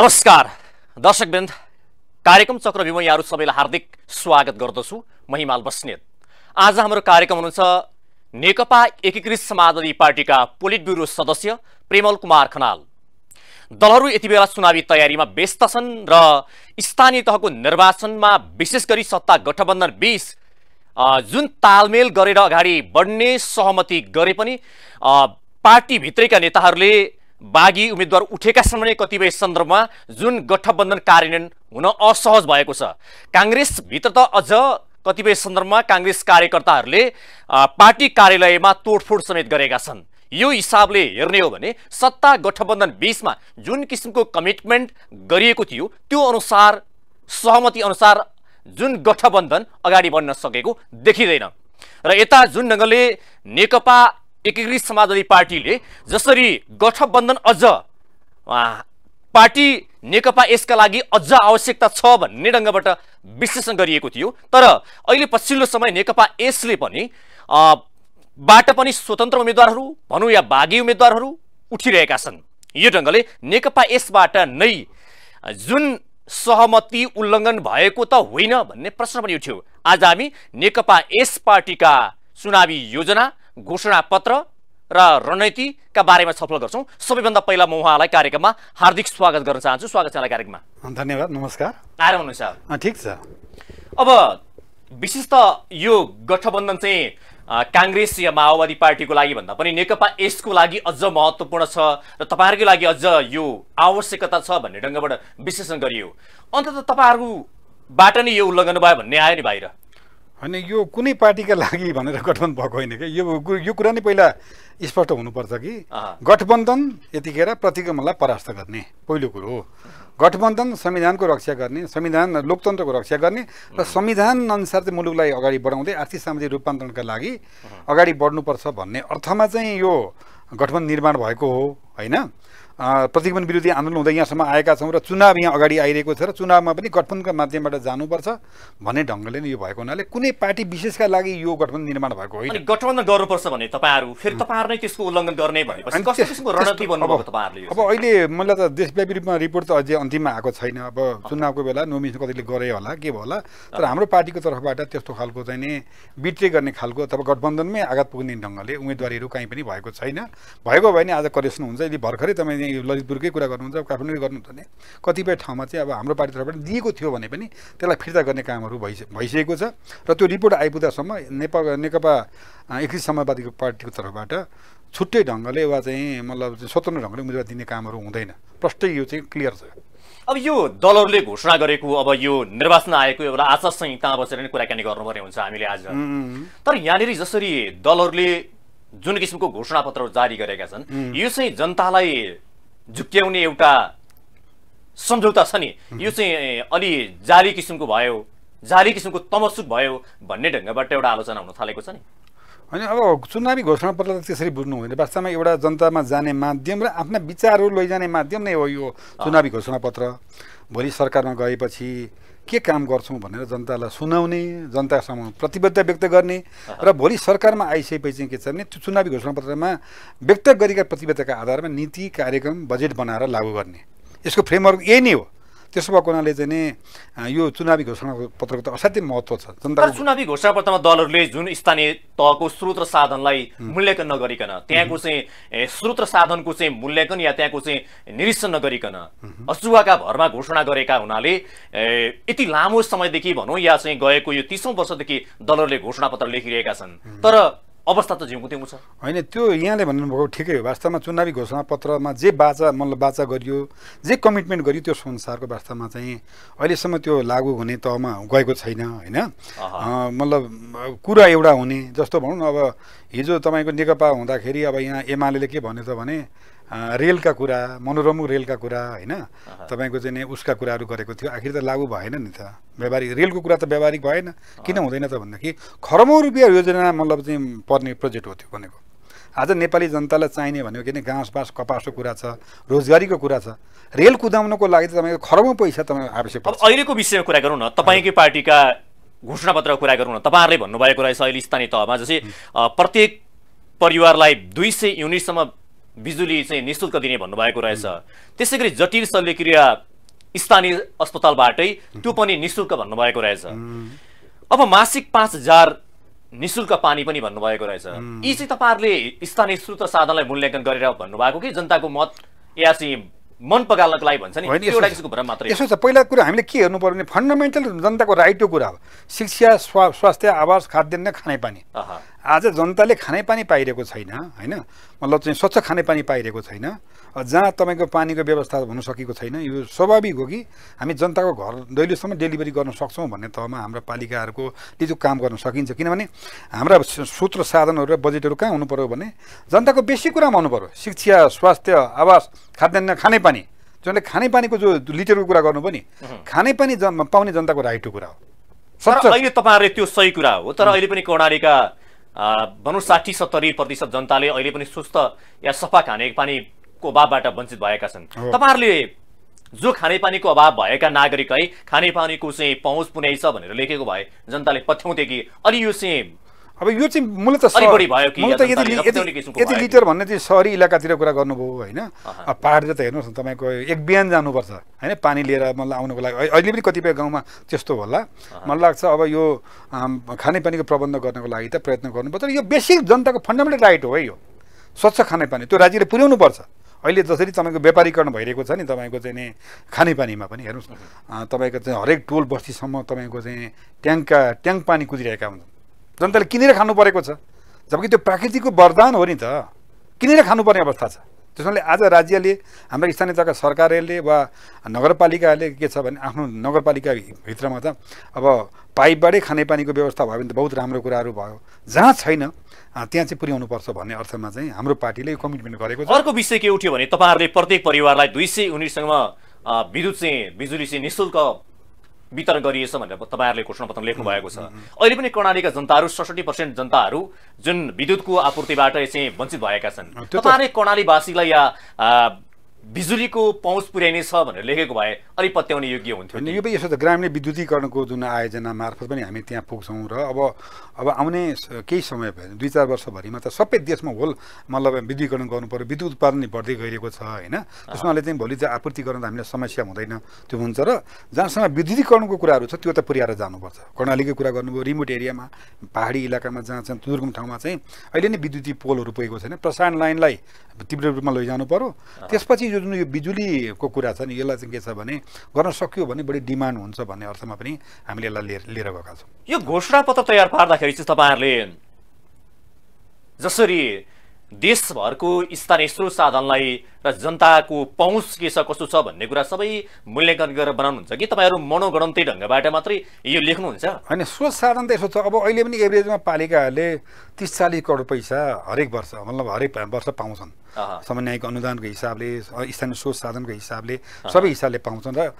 नमस्कार दर्शकवृन्द कार्यक्रम चक्रव्यूमा यहाँहरू सबैलाई हार्दिक स्वागत गर्दछु महिमाल हिमाल बस्नेत आज हाम्रो कार्यक्रम हुनुहुन्छ नेकपा एकीकृत समाजवादी पार्टीका पोलिट ब्युरो सदस्य प्रेमल कुमार खनाल दलहरू यति बेला चुनावी तयारीमा व्यस्त छन् र स्थानीय तहको निर्वाचनमा विशेष गरी सत्ता गठबन्धन बीच जुन तालमेल गरेर अगाडि बढ्ने सहमति गरे पनि पार्टीभित्रैका नेताहरूले बागी उम्मेद्वार उठेका छन् भने कतिपय सन्दर्भमा जुन गठबन्धन कार्यान्वयन हुन असहज भएको छ काङ्ग्रेसभित्र त अझ कतिपय सन्दर्भमा काङ्ग्रेस कार्यकर्ताहरूले पार्टी कार्यालयमा तोडफोड समेत गरेका छन् यो हिसाबले हेर्ने हो भने सत्ता गठबन्धन बिचमा जुन किसिमको कमिटमेन्ट गरिएको थियो त्यो अनुसार सहमति अनुसार जुन गठबन्धन अगाडि बढ्न सकेको देखिँदैन र यता जुन ढङ्गले नेकपा एकीकृत समाजवादी पार्टीले जसरी गठबन्धन अझ पार्टी नेकपा यसका लागि अझ आवश्यकता छ भन्ने ढङ्गबाट विश्लेषण गरिएको थियो तर अहिले पछिल्लो समय नेकपा यसले पनि बाट पनि स्वतन्त्र उम्मेद्वारहरू भनौँ या भागी उम्मेद्वारहरू उठिरहेका छन् यो ढङ्गले नेकपा यसबाट नै जुन सहमति उल्लङ्घन भएको त होइन भन्ने प्रश्न पनि उठ्यो आज हामी नेकपा यस पार्टीका चुनावी योजना घोषणा पत्र र रणनीतिका बारेमा छलफल गर्छौँ सबैभन्दा पहिला म उहाँलाई कार्यक्रममा हार्दिक स्वागत गर्न चाहन्छु स्वागत छ यहाँलाई कार्यक्रममा धन्यवाद नमस्कार आएर हुनुहुन्छ ठिक छ अब विशेष त यो गठबन्धन चाहिँ काङ्ग्रेस या माओवादी पार्टीको लागि भन्दा पनि नेकपा यसको लागि अझ महत्त्वपूर्ण छ र तपाईँहरूकै लागि अझ यो आवश्यकता छ भन्ने ढङ्गबाट विश्लेषण गरियो अन्त त तपाईँहरूबाट नै यो उल्लङ्घन भयो भन्ने आयो नि बाहिर होइन यो कुनै पार्टीका लागि भनेर गठबन्धन भएको होइन कि यो यो कुरा नै पहिला स्पष्ट हुनुपर्छ कि गठबन्धन यतिखेर प्रतिगमनलाई परास्त गर्ने पहिलो कुरो हो गठबन्धन संविधानको रक्षा गर्ने संविधान लोकतन्त्रको रक्षा गर्ने र संविधान अनुसार चाहिँ मुलुकलाई अगाडि बढाउँदै आर्थिक सामाजिक रूपान्तरणका लागि अगाडि बढ्नुपर्छ भन्ने अर्थमा चाहिँ यो गठबन्धन निर्माण भएको हो होइन प्रतिगमन विरोधी आन्दोलन हुँदै यहाँसम्म आएका छौँ र चुनाव यहाँ अगाडि आइरहेको छ र चुनावमा पनि गठबन्धनका माध्यमबाट जानुपर्छ भन्ने ढङ्गले नै यो भएको हुनाले कुनै पार्टी विशेषका लागि यो गठबन्धन निर्माण भएको होइन गठबन्धन गर्नुपर्छ भने तपाईँहरू फेरि तपाईँहरू नै त्यसको उल्लङ्घन गर्ने अब अहिले मैले त देशव्यापी रूपमा रिपोर्ट त अझै अन्तिममा आएको छैन अब चुनावको बेला नोमिनेसन कतिले गरे होला के भयो होला तर हाम्रो पार्टीको तर्फबाट त्यस्तो खालको चाहिँ नि बिट्रे गर्ने खालको अथवा गठबन्धनमै आगत पुग्ने ढङ्गले उम्मेदवारीहरू कहीँ पनि भएको छैन भएको भए भने आज करेसन हुन्छ यदि भर्खरै तपाईँ चाहिँ ललितपुरकै कुरा गर्नुहुन्छ काठमाडौँकै गर्नुहुन्छ भने कतिपय ठाउँमा चाहिँ अब हाम्रो पार्टी तर्फबाट दिएको थियो भने पनि त्यसलाई फिर्ता गर्ने कामहरू भइस भइसकेको छ र त्यो रिपोर्ट आइपुग्दासम्म नेपाल नेकपा एक समाजवादीको पार्टीको तर्फबाट छुट्टै ढङ्गले वा चाहिँ मतलब स्वतन्त्र ढङ्गले उम्मेदवार दिने कामहरू हुँदैन प्रष्टै यो चाहिँ क्लियर छ अब यो दलहरूले घोषणा गरेको अब यो निर्वाचन आएको एउटा आचार संहिता बसेर नै कुराकानी गर्नुपर्ने हुन्छ हामीले आज तर यहाँनिर जसरी दलहरूले जुन किसिमको घोषणा पत्रहरू जारी गरेका छन् यो चाहिँ जनतालाई झुक्क्याउने एउटा सम्झौता छ नि यो चाहिँ अलि जाली किसिमको भयो जाली किसिमको तमसुक भयो भन्ने ढङ्गबाट एउटा आलोचना हुन थालेको छ नि होइन अब चुनावी त त्यसरी बुझ्नु हुँदैन वास्तवमा एउटा जनतामा जाने माध्यम र आफ्ना विचारहरू लैजाने माध्यम नै हो यो चुनावी घोषणापत्र भोलि सरकारमा गएपछि के काम गर्छौँ भनेर जनतालाई सुनाउने जनतासँग प्रतिबद्धता व्यक्त गर्ने र भोलि सरकारमा आइसकेपछि के छ भने त्यो चुनावी घोषणापत्रमा व्यक्त गरेका प्रतिबद्धताका आधारमा नीति कार्यक्रम बजेट बनाएर लागू गर्ने यसको फ्रेमवर्क यही नै हो त्यसो भएको हुनाले चाहिँ नि यो चुनावी घोषणा पत्रको त असाध्यै महत्त्व छ जनता चुनावी घोषणा पत्रमा दलहरूले जुन स्थानीय तहको स्रोत र साधनलाई मूल्याङ्कन नगरिकन त्यहाँको चाहिँ स्रोत र साधनको चाहिँ मूल्याङ्कन या त्यहाँको चाहिँ निरीक्षण नगरिकन अचुवाका भरमा घोषणा गरेका हुनाले यति लामो समयदेखि भनौँ या चाहिँ गएको यो तिसौँ वर्षदेखि दलहरूले घोषणा पत्र लेखिरहेका छन् तर अवस्था त झिउँ छ होइन त्यो यहाँले भन्नुभएको ठिकै हो वास्तवमा चुनावी घोषणापत्रमा जे बाचा मतलब बाचा गरियो जे कमिटमेन्ट गरियो त्यो संसारको वास्तवमा चाहिँ अहिलेसम्म त्यो लागू हुने तहमा गएको छैन होइन मतलब कुरा एउटा हुने जस्तो भनौँ न अब हिजो तपाईँको नेकपा हुँदाखेरि अब यहाँ एमाले के भन्यो त भने रेलका कुरा मनोरम रेलका कुरा होइन तपाईँको चाहिँ नि उसका कुराहरू गरेको थियो आखिर त लागु भएन नि त व्यावहारिक रेलको कुरा त व्यावहारिक भएन किन हुँदैन त भन्दाखेरि खरबौँ रुपियाँ योजना मतलब चाहिँ पर्ने प्रोजेक्ट हो त्यो भनेको आज नेपाली जनतालाई चाहिने भनेको के भने बाँस कपासको कुरा छ रोजगारीको कुरा छ रेल कुदाउनको लागि त तपाईँको खरबौँ पैसा तपाईँ आवश्यक पर्छ अहिलेको विषयमा कुरा गरौँ न तपाईँकै पार्टीका घोषणापत्रको कुरा गरौँ न तपाईँहरूले भन्नुभएको रहेछ अहिले स्थानीय तहमा जस्तै प्रत्येक परिवारलाई दुई सय युनिटसम्म बिजुली चाहिँ निशुल्क दिने भन्नुभएको रहेछ त्यसै गरी जटिल शल्यक्रिया स्थानीय अस्पतालबाटै त्यो पनि निशुल्क भन्नुभएको रहेछ अब मासिक पाँच हजार निशुल्क पानी पनि भन्नुभएको रहेछ यी चाहिँ तपाईँहरूले स्थानीय स्रोत साधनलाई मूल्याङ्कन गरेर भन्नुभएको कि जनताको मत या चाहिँ मन पगाल्नको लागि भन्छ नि एउटा किसिमको यसो छ पहिला कुरा हामीले के हेर्नु पर्यो भने फन्डामेन्टल जनताको राइटको कुरा हो शिक्षा स्वास्थ्य आवास खाद्यान्न खानेपानी आज जनताले खानेपानी पाइरहेको छैन होइन मतलब चाहिँ स्वच्छ खानेपानी पाइरहेको छैन जहाँ तपाईँको पानीको व्यवस्था हुन सकेको छैन यो स्वाभाविक हो कि हामी जनताको घर दैलोसम्म डेलिभरी गर्न सक्छौँ भन्ने तहमा हाम्रा पालिकाहरूको त्यो काम गर्न सकिन्छ किनभने हाम्रा सूत्र साधनहरू र बजेटहरू कहाँ हुनु पऱ्यो भने जनताको बेसी कुरामा हुनु पऱ्यो शिक्षा स्वास्थ्य आवास खाद्यान्न खानेपानी जसले खानेपानीको जो लिटरको कुरा गर्नु पनि खानेपानी जन पाउने जनताको राइटको कुरा हो अहिले तपाईँहरूले त्यो सही कुरा हो तर अहिले पनि कर्णालीका भनौँ साठी सत्तरी प्रतिशत जनताले अहिले पनि सुस्त या सफा खाने पानीको अभावबाट वञ्चित भएका छन् तपाईँहरूले जो खानेपानीको अभाव भएका नागरिक है खानेपानीको चाहिँ पहुँच छ भनेर लेखेको भए जनताले पठ्याउँथे कि अनि यो चाहिँ अब यो चाहिँ मूलत त मूल त यदि यति लिटर भन्ने चाहिँ सहरी इलाकातिर कुरा गर्नुभयो होइन पाहाडतिर त हेर्नुहोस् न तपाईँको एक बिहान जानुपर्छ होइन पानी लिएर मलाई आउनुको लागि अहिले पनि कतिपय गाउँमा त्यस्तो होला मलाई लाग्छ अब यो खानेपानीको प्रबन्ध गर्नको लागि त प्रयत्न गर्नुपर्छ यो बेसिक जनताको फन्डामेन्टल राइट हो है यो स्वच्छ खानेपानी त्यो राज्यले पुर्याउनु पर्छ अहिले जसरी तपाईँको व्यापारीकरण भइरहेको छ नि तपाईँको चाहिँ नि खानेपानीमा पनि हेर्नुहोस् न तपाईँको चाहिँ हरेक टोल बस्तीसम्म तपाईँको चाहिँ ट्याङ्कका ट्याङ्क पानी कुदिरहेका हुन्छन् जनताले किनेर खानु परेको छ जबकि त्यो प्राकृतिकको वरदान हो नि त किनेर खानुपर्ने अवस्था छ त्यस कारणले आज राज्यले हाम्रो स्थानीय तहका सरकारहरूले वा नगरपालिकाहरूले के छ भने आफ्नो नगरपालिकाभित्रमा त अब पाइपबाटै खानेपानीको व्यवस्था भयो भने त बहुत राम्रो कुराहरू भयो जहाँ छैन त्यहाँ चाहिँ पुर्याउनुपर्छ भन्ने अर्थमा चाहिँ हाम्रो पार्टीले कमिटमेन्ट गरेको छ अर्को विषय के उठ्यो भने तपाईँहरूले प्रत्येक परिवारलाई दुई सय युनिटसँग विद्युत चाहिँ बिजुली चाहिँ निशुल्क वितरण गरिएछ भनेर तपाईँहरूले पत्र लेख्नु भएको छ अहिले पनि कर्णालीका जनताहरू सडसठी पर्सेन्ट जनताहरू जुन विद्युतको आपूर्तिबाट चाहिँ वञ्चित भएका छन् तपाईँहरूले कर्णालीवासीलाई या बिजुलीको पहुँच पुर्याइनेछ भनेर लेखेको भए अलिक पत्याउने योग्य हुन्थ्यो यो पनि यसो त ग्रामीण विद्युतीकरणको जुन आयोजना मार्फत पनि हामी त्यहाँ पुग्छौँ र अब अब आउने केही समय दुई चार वर्षभरिमा त सबै देशमा होल मतलब विद्युतीकरण गर्नु पऱ्यो विद्युत उत्पादन नै बढ्दै गइरहेको छ होइन त्यसमा चाहिँ भोलि चाहिँ आपूर्ति गर्न त हामीलाई समस्या हुँदैन त्यो हुन्छ र जहाँसम्म विद्युतीकरणको कुराहरू छ त्यो त पुर्याएर जानुपर्छ कर्णालीकै कुरा गर्नुभयो रिमोट एरियामा पाहाडी इलाकामा जहाँ चाहिँ दुर्गम ठाउँमा चाहिँ अहिले नै विद्युती पोलहरू पुगेको छैन प्रसारण लाइनलाई तीव्र रूपमा लैजानु पऱ्यो त्यसपछि यो जुन यो बिजुलीको कुरा छ नि यसलाई चाहिँ के छ भने गर्न सक्यो भने बढी डिमान्ड हुन्छ भन्ने अर्थमा पनि हामीले यसलाई लिएर लिएर गएका छौँ यो घोषणा पत्र तयार पार्दाखेरि चाहिँ तपाईँहरूले जसरी देशभरको स्थानीय स्रोत साधनलाई र जनताको पहुँच के छ कस्तो छ भन्ने कुरा सबै मूल्याङ्कन गरेर बनाउनुहुन्छ कि तपाईँहरू मनोगणन्ती ढङ्गबाट मात्रै यो लेख्नुहुन्छ होइन स्रोत साधन त यस्तो छ अब अहिले पनि एभरेजमा पालिकाहरूले तिस चालिस करोड पैसा हरेक वर्ष मतलब हरेक वर्ष पाउँछन् समन्यायको अनुदानको हिसाबले स्थानीय स्रोत साधनको हिसाबले सबै हिसाबले पाउँछन् र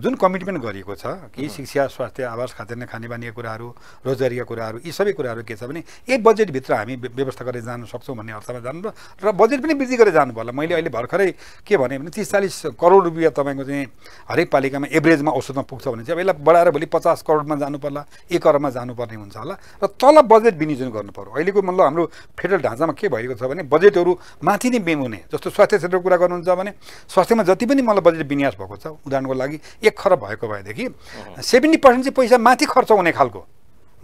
जुन कमिटमेन्ट गरिएको छ कि शिक्षा स्वास्थ्य आवास खाद्यान्न खानेबानीका कुराहरू रोजगारीका कुराहरू यी सबै कुराहरू के छ भने यही बजेटभित्र हामी व्यवस्था गरेर जान सक्छौँ भन्ने अर्थमा जानु र बजेट पनि वृद्धि गरेर जानु पर्ला मैले अहिले भर्खरै के भने तिस चालिस करोड रुपियाँ तपाईँको चाहिँ हरेक पालिकामा एभरेजमा औसतमा पुग्छ भने चाहिँ अब यसलाई बढाएर भोलि पचास करोडमा जानु पर्ला एक अरबमा जानुपर्ने हुन्छ होला र तल बजेट विनियोजन गर्नु पर्यो अहिलेको मतलब हाम्रो फेडरल ढाँचामा के भएको छ भने बजेटहरू माथि नै बिम हुने जस्तो स्वास्थ्य क्षेत्रको कुरा गर्नुहुन्छ भने स्वास्थ्यमा जति पनि मलाई बजेट विन्यास भएको छ उदाहरणको लागि एक खरब भएको भएदेखि सेभेन्टी पर्सेन्ट चाहिँ पैसा माथि खर्च हुने खालको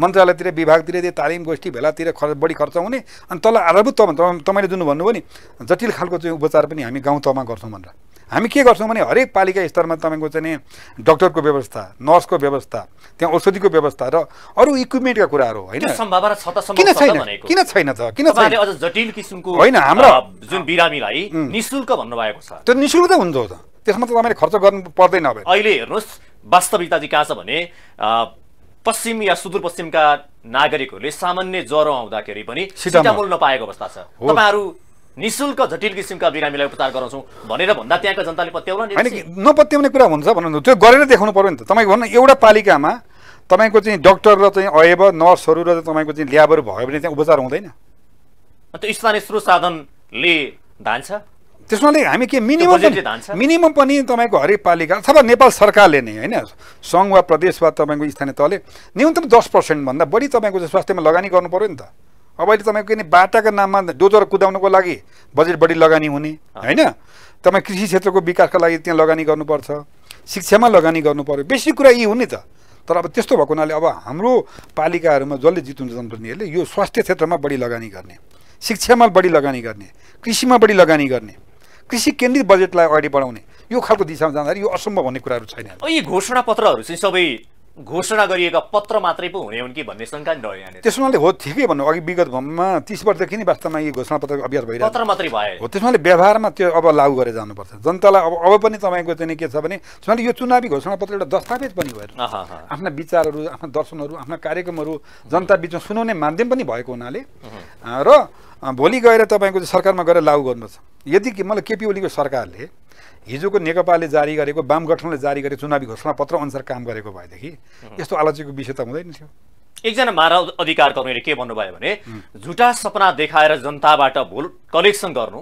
मन्त्रालयतिर विभागतिर त्यो तालिम गोष्ठी भेलातिर खर्च बढी खर्च हुने अनि तल आधारभूत तपाईँले जुन भन्नुभयो नि जटिल खालको चाहिँ उपचार पनि हामी गाउँ तहमा गर्छौँ भनेर हामी के गर्छौँ भने हरेक पालिका स्तरमा तपाईँको चाहिँ डक्टरको व्यवस्था नर्सको व्यवस्था त्यहाँ औषधिको व्यवस्था र अरू इक्विपमेन्टका कुराहरू होइन किन छैन किन छैन त किन जटिल किसिमको होइन हाम्रो जुन बिरामीलाई निशुल्क भन्नुभएको छ त्यो निशुल्क त हुन्छ त त्यसमा त तपाईँले खर्च गर्नु पर्दैन अब अहिले हेर्नुहोस् वास्तविकता चाहिँ कहाँ छ भने पश्चिम या सुदूरपश्चिमका नागरिकहरूले सामान्य ज्वरो आउँदाखेरि पनि सिटामोल नपाएको अवस्था छ तपाईँहरू निशुल्क जटिल किसिमका बिरामीलाई उपचार गराउँछौँ भनेर भन्दा त्यहाँका जनताले पत्याउला होइन नपत्याउने कुरा हुन्छ भन्नु त्यो गरेर देखाउनु पर्यो नि त तपाईँको भन्नु एउटा पालिकामा तपाईँको चाहिँ डक्टर र चाहिँ अयव नर्सहरू र तपाईँको चाहिँ ल्याबहरू भयो भने त्यहाँ उपचार हुँदैन त्यो स्थानीय स्रोत साधनले धान्छ त्यसमाले हामी के मिनिमम मिनिमम पनि तपाईँको हरेक पालिका अथवा नेपाल सरकारले नै होइन सङ्घ वा प्रदेश वा तपाईँको स्थानीय तहले न्यूनतम दस पर्सेन्टभन्दा बढी तपाईँको स्वास्थ्यमा लगानी गर्नु पऱ्यो नि त अब अहिले तपाईँको के बाटाको नाममा डोजर कुदाउनको लागि बजेट बढी लगानी हुने होइन तपाईँ कृषि क्षेत्रको विकासका लागि त्यहाँ लगानी गर्नुपर्छ शिक्षामा लगानी गर्नु पऱ्यो बेसी कुरा यी हुने त तर अब त्यस्तो भएको हुनाले अब हाम्रो पालिकाहरूमा जसले जित्नु जनप्रतिनिधिहरूले यो स्वास्थ्य क्षेत्रमा बढी लगानी गर्ने शिक्षामा बढी लगानी गर्ने कृषिमा बढी लगानी गर्ने कृषि केन्द्रित बजेटलाई अगाडि बढाउने यो खालको दिशामा जाँदाखेरि यो असम्भव भन्ने कुराहरू छैन यी घोषणा चाहिँ सबै घोषणा गरिएका पत्र मात्रै पो हुने हुन् कि भन्ने शङ्का नि रह्यो यहाँनिर त्यसमाले हो ठिकै भन्नु अघि विगत भममा तिस वर्षदेखि नै वास्तवमा यो घोषणा पत्र अभ्यास भइरहेको पत्र मात्रै भयो हो त्यसमाले व्यवहारमा त्यो अब लागु गरेर जानुपर्छ जनतालाई अब अब पनि तपाईँको चाहिँ के छ भने त्यसमाले यो चुनावी घोषणा पत्र एउटा दस्तावेज पनि भएर आफ्ना विचारहरू आफ्ना दर्शनहरू आफ्ना कार्यक्रमहरू जनता बिचमा सुनाउने माध्यम पनि भएको हुनाले र भोलि गएर तपाईँको सरकारमा गएर लागू गर्नुपर्छ यदि कि मलाई केपी ओलीको सरकारले हिजोको नेकपाले जारी गरेको वाम गठनले जारी गरेको चुनावी घोषणा पत्र अनुसार काम गरेको भएदेखि यस्तो आलोचनाको विषय त हुँदैन थियो एकजना मानव अधिकार कर्मीले के भन्नुभयो भने झुटा सपना देखाएर जनताबाट भोल कलेक्सन गर्नु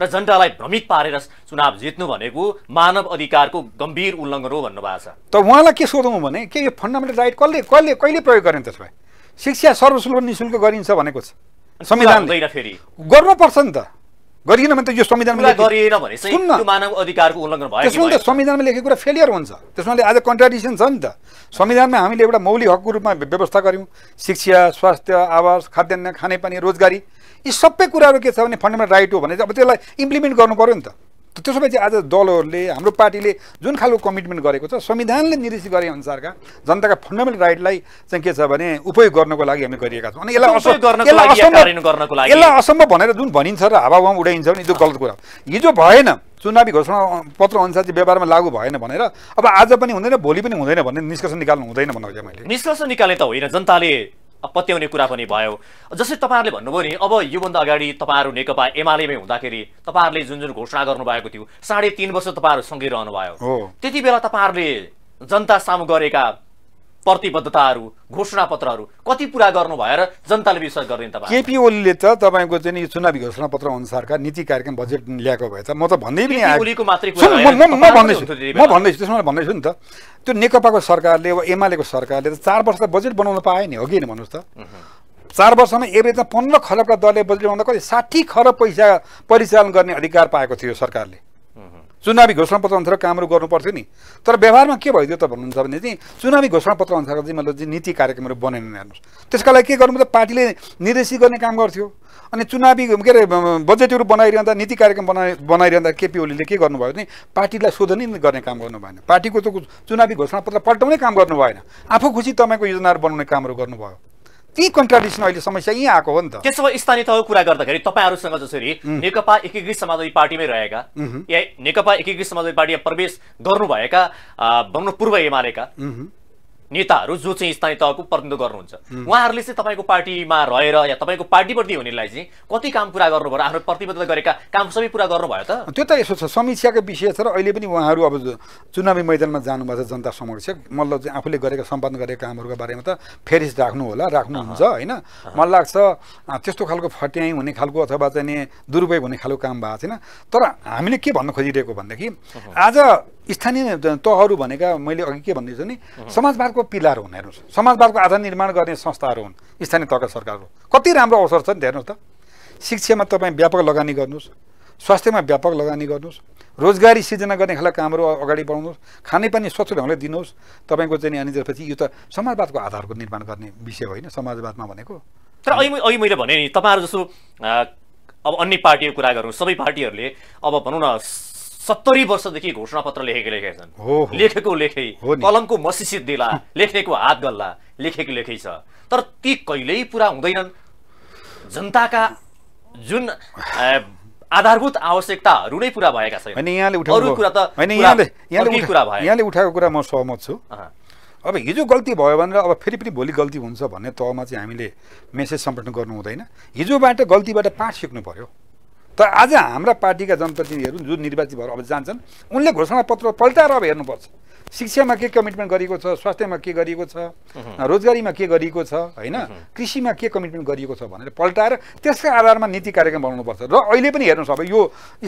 र जनतालाई भ्रमित पारेर चुनाव जित्नु भनेको मानव अधिकारको गम्भीर उल्लङ्घन हो भन्नुभएको छ त उहाँलाई के सोधौँ भने के यो फन्डामेन्टल राइट कसले कसले कहिले प्रयोग गर्ने त्यसमा शिक्षा सर्वशुल्क निशुल्क गरिन्छ भनेको छ संविधान फेरि गर्नुपर्छ नि त गरिएन भने त यो संविधानमा गरिएन भने मानव अधिकारको उल्लङ्घन भयो त्यसमा त संविधानमा लेखेको कुरा फेलियर हुन्छ त्यसमा आज कन्ट्राडिक्सन छ नि त संविधानमा हामीले एउटा मौलिक हकको रूपमा व्यवस्था गऱ्यौँ शिक्षा स्वास्थ्य आवास खाद्यान्न खानेपानी रोजगारी यी सबै कुराहरू के छ भने फन्डामेन्टल राइट हो भने अब त्यसलाई इम्प्लिमेन्ट गर्नु पऱ्यो नि त त्यसो भए चाहिँ आज दलहरूले हाम्रो पार्टीले जुन खालको कमिटमेन्ट गरेको छ संविधानले निर्देशित गरे अनुसारका जनताका फन्डामेन्टल राइटलाई चाहिँ के छ भने उपयोग गर्नको लागि हामी गरिएका छौँ अनि यसलाई यसलाई असम्भव भनेर जुन भनिन्छ र हावामा उडाइन्छ भने त्यो गलत कुरा हो हिजो भएन चुनावी घोषणा पत्र अनुसार चाहिँ व्यवहारमा लागू भएन भनेर अब आज पनि हुँदैन भोलि पनि हुँदैन भन्ने निष्कर्ष निकाल्नु हुँदैन भन्नु मैले निष्कर्ष निकाले त होइन जनताले पत्याउने कुरा पनि भयो जस्तै तपाईँहरूले भन्नुभयो नि अब योभन्दा अगाडि तपाईँहरू नेकपा एमालेमै हुँदाखेरि तपाईँहरूले जुन जुन घोषणा गर्नुभएको थियो साढे तिन वर्ष तपाईँहरू सँगै रहनुभयो त्यति बेला तपाईँहरूले जनता सामु गरेका प्रतिबद्धताहरू घोषणा पत्रहरू कति पुरा गर्नु भएर जनताले विश्वास गर्ने तपाईँ केपी ओलीले त तपाईँको चाहिँ यो चुनावी घोषणापत्र अनुसारका नीति कार्यक्रम बजेट ल्याएको भए त म त भन्दै पनि म भन्दैछु म भन्दैछु त्यसमा भन्दैछु नि त त्यो नेकपाको सरकारले अब एमालेको सरकारले त चार वर्ष त बजेट बनाउन पाए नि हो कि भन्नुहोस् त चार वर्षमा एभरेजमा पन्ध्र खरबका दरले बजेट बनाउँदा कति साठी खरब पैसा परिचालन गर्ने अधिकार पाएको थियो सरकारले चुनावी घोषणापत्र अनुसार कामहरू गर्नुपर्थ्यो नि तर व्यवहारमा के भइदियो त भन्नुहुन्छ भने चाहिँ चुनावी घोषणा पत्र अनुसार चाहिँ मतलब चाहिँ नीति कार्यक्रमहरू बनेन हेर्नुहोस् त्यसका लागि के गर्नु त पार्टीले निर्देशी गर्ने काम गर्थ्यो अनि चुनावी के अरे बजेटहरू बनाइरहँदा नीति कार्यक्रम बना बनाइरहँदा केपी ओलीले के गर्नुभयो भने पार्टीलाई शोधनै गर्ने काम गर्नु भएन पार्टीको त चुनावी घोषणापत्र पल्टाउने काम गर्नु भएन आफू खुसी तपाईँको योजनाहरू बनाउने कामहरू गर्नुभयो ती कन्ट्राडिक्सन अहिले समस्या यहीँ आएको हो नि त त्यसो भए स्थानीय तहको कुरा गर्दाखेरि तपाईँहरूसँग जसरी नेकपा एकीकृत समाजवादी पार्टीमै रहेका या नेकपा एकीकृत समाजवादी पार्टीमा प्रवेश गर्नुभएका भनौँ पूर्व एमालेका नेताहरू जो चाहिँ स्थानीय तहको प्रतिनिधित्व गर्नुहुन्छ उहाँहरूले चाहिँ तपाईँको पार्टीमा रहेर या तपाईँको पार्टीप्रति हुनेलाई चाहिँ कति काम पुरा गर्नुभयो आफ्नो प्रतिबद्धता गरेका काम सबै पुरा गर्नुभयो त त्यो त यसो छ समीक्षाको विषय छ र अहिले पनि उहाँहरू अब चुनावी मैदानमा जानुभएको छ जनता समक्ष मतलब चाहिँ आफूले गरेका सम्पादन गरेका कामहरूको बारेमा त फेरिस राख्नु होला राख्नुहुन्छ होइन मलाई लाग्छ त्यस्तो खालको फट्याइ हुने खालको अथवा चाहिँ दुरुपयोग हुने खालको काम भएको छैन तर हामीले के भन्न खोजिरहेको भनेदेखि आज स्थानीय तहहरू भनेका मैले अघि के भन्दैछु नि समाजवादको पिलाहरू हुन् हेर्नुहोस् समाजवादको आधार निर्माण गर्ने संस्थाहरू हुन् स्थानीय तहका सरकारहरू कति राम्रो अवसर छ नि त हेर्नुहोस् त शिक्षामा तपाईँ व्यापक लगानी गर्नुहोस् स्वास्थ्यमा व्यापक लगानी गर्नुहोस् रोजगारी सिर्जना गर्ने खालको कामहरू अगाडि बढाउनुहोस् खानेपानी स्वच्छ ढङ्गले दिनुहोस् तपाईँको चाहिँ अनि त्यसपछि यो त समाजवादको आधारको निर्माण गर्ने विषय होइन समाजवादमा भनेको तर अहिले अहिले मैले भने नि तपाईँहरू जस्तो अब अन्य पार्टीको कुरा गरौँ सबै पार्टीहरूले अब भनौँ न सत्तरी वर्षदेखि घोषणा पत्र लेखेको लेखेका छन् लेखेको लेखै कलमको मसिसित दिला लेखेको हात गल्ला लेखेको लेखै छ तर ती कहिल्यै पुरा हुँदैनन् जनताका जुन आधारभूत आवश्यकताहरू नै पुरा भएका छैन होइन यहाँले कुरा त होइन यहाँले उठाएको कुरा म सहमत छु अब हिजो गल्ती भयो भनेर अब फेरि पनि भोलि गल्ती हुन्छ भन्ने तहमा चाहिँ हामीले मेसेज सम्पन्न गर्नु हुँदैन हिजोबाट गल्तीबाट पाठ सिक्नु पर्यो तर आज हाम्रा पार्टीका जनप्रतिनिधिहरू जुन निर्वाचित भएर अब जान्छन् उनले घोषणापत्र पल्टाएर अब हेर्नुपर्छ शिक्षामा के कमिटमेन्ट गरिएको छ स्वास्थ्यमा के गरिएको छ रोजगारीमा के गरिएको छ होइन कृषिमा के कमिटमेन्ट गरिएको छ भनेर पल्टाएर त्यसका आधारमा नीति कार्यक्रम बनाउनुपर्छ र अहिले पनि हेर्नुहोस् अब यो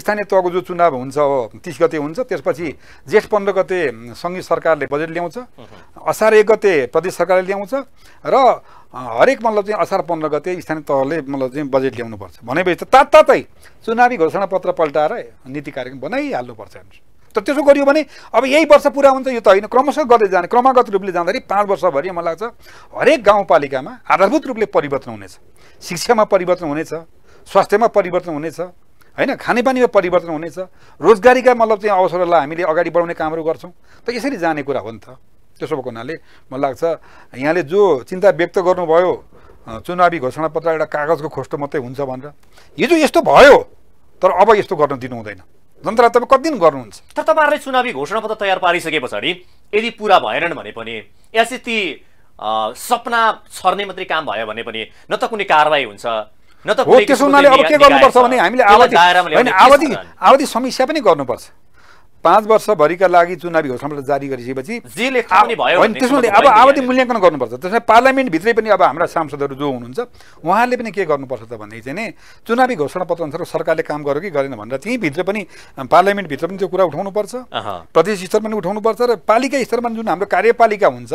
स्थानीय तहको जो चुनाव हुन्छ अब तिस गते हुन्छ त्यसपछि जेठ पन्ध्र गते सङ्घीय सरकारले बजेट ल्याउँछ असार एक गते प्रदेश सरकारले ल्याउँछ र हरेक मतलब चाहिँ असार पन्ध्र गते स्थानीय तहले मतलब चाहिँ बजेट ल्याउनुपर्छ भनेपछि त तात्तातै चुनावी घोषणा पत्र पल्टाएर नीति कार्यक्रम बनाइहाल्नुपर्छ हेर्नुहोस् तर त्यसो गरियो भने अब यही वर्ष पुरा हुन्छ यो त होइन क्रमशः गर्दै जाने क्रमागत रूपले जाँदाखेरि पाँच वर्षभरि मलाई लाग्छ हरेक गाउँपालिकामा आधारभूत रूपले परिवर्तन हुनेछ शिक्षामा परिवर्तन हुनेछ स्वास्थ्यमा परिवर्तन हुनेछ होइन खानेपानीमा परिवर्तन हुनेछ रोजगारीका मतलब चाहिँ अवसरहरूलाई हामीले अगाडि बढाउने कामहरू गर्छौँ त यसरी जाने कुरा हो नि त त्यसो भएको हुनाले मलाई लाग्छ यहाँले जो चिन्ता व्यक्त गर्नुभयो चुनावी घोषणापत्र एउटा कागजको खोस्टो मात्रै हुन्छ भनेर हिजो यस्तो भयो तर अब यस्तो गर्न दिनु हुँदैन जनतालाई तपाईँ कति दिन गर्नुहुन्छ तर तपाईँहरूले चुनावी घोषणापत्र तयार पारिसके पछाडि यदि पुरा भएनन् भने पनि या ती सपना छर्ने मात्रै काम भयो भने पनि न त कुनै कारवाही हुन्छ न त त्यसो हुनाले अब के गर्नुपर्छ भने हामीले आवधि आवधि समस्या पनि गर्नुपर्छ पाँच वर्षभरिका लागि चुनावी घोषणापत्र जारी गरिसकेपछि त्यसमा अब आवधि मूल्याङ्कन गर्नुपर्छ त्यसमा पार्लियामेन्टभित्रै पनि अब हाम्रा सांसदहरू जो हुनुहुन्छ उहाँले पनि के गर्नुपर्छ त भन्दै चाहिँ नि चुनावी पत्र अनुसार सरकारले काम गर्यो कि गरेन भनेर त्यहीँभित्र पनि पार्लियामेन्टभित्र पनि त्यो कुरा उठाउनुपर्छ प्रदेश स्तरमा पनि उठाउनुपर्छ र पालिका स्तरमा जुन हाम्रो कार्यपालिका हुन्छ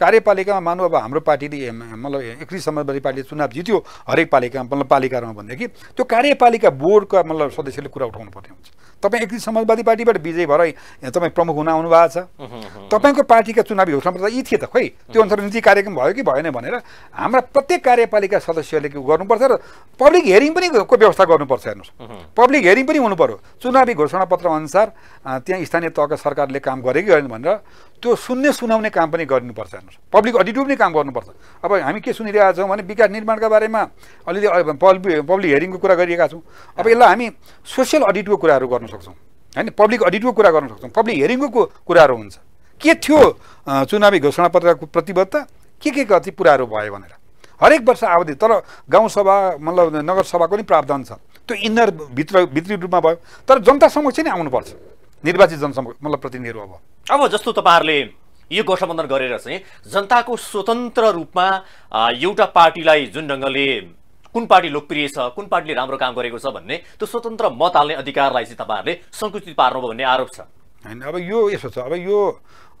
कार्यपालिकामा मानु अब हाम्रो पार्टीले मतलब एकतिस समाजवादी पार्टीले चुनाव जित्यो हरेक पालिका मतलब पालिकामा भनेदेखि त्यो कार्यपालिका बोर्डका मतलब सदस्यले कुरा उठाउनु पर्ने हुन्छ तपाईँ एकदिन समाजवादी पार्टीबाट विजय भएर तपाईँ प्रमुख हुन आउनु भएको छ तपाईँको पार्टीका चुनावी घोषणापत्र त यी थिए त खोइ त्यो अनुसार नीति कार्यक्रम भयो कि भएन भनेर हाम्रा प्रत्येक कार्यपालिका सदस्यले गर्नुपर्छ र पब्लिक हियरिङ पनि को व्यवस्था गर्नुपर्छ हेर्नुहोस् पब्लिक हियरिङ पनि हुनु पऱ्यो चुनावी घोषणापत्र अनुसार त्यहाँ स्थानीय तहका सरकारले काम गरे कि गरेन भनेर त्यो सुन्ने सुनाउने काम पनि गर्नुपर्छ हेर्नुहोस् पब्लिक अडिटको पनि काम गर्नुपर्छ अब हामी के सुनिरहेका छौँ भने विकास निर्माणका बारेमा अलिअलि पब्लिक पब्लिक हियरिङको कुरा गरिरहेका छौँ अब यसलाई हामी सोसियल अडिटको कुराहरू गर्न सक्छौँ होइन पब्लिक अडिटको कुरा गर्न सक्छौँ पब्लिक हियरिङको कुराहरू हुन्छ के थियो चुनावी घोषणापत्रको प्रतिबद्धता के के कति पुराहरू भयो भनेर हरेक वर्ष आवधि तर गाउँसभा मतलब नगरसभाको नि प्रावधान छ त्यो भित्र भित्री रूपमा भयो तर जनता समक्ष नै आउनुपर्छ निर्वाचित जनसमक्ष मतलब प्रतिनिधिहरू अब अब जस्तो तपाईँहरूले यो गठबन्धन गरेर चाहिँ जनताको स्वतन्त्र रूपमा एउटा पार्टीलाई जुन ढङ्गले कुन पार्टी लोकप्रिय छ कुन पार्टीले राम्रो काम गरेको छ भन्ने त्यो स्वतन्त्र मत हाल्ने अधिकारलाई चाहिँ तपाईँहरूले सङ्कुचित पार्नुभयो भन्ने आरोप छ होइन अब यो यसो छ अब यो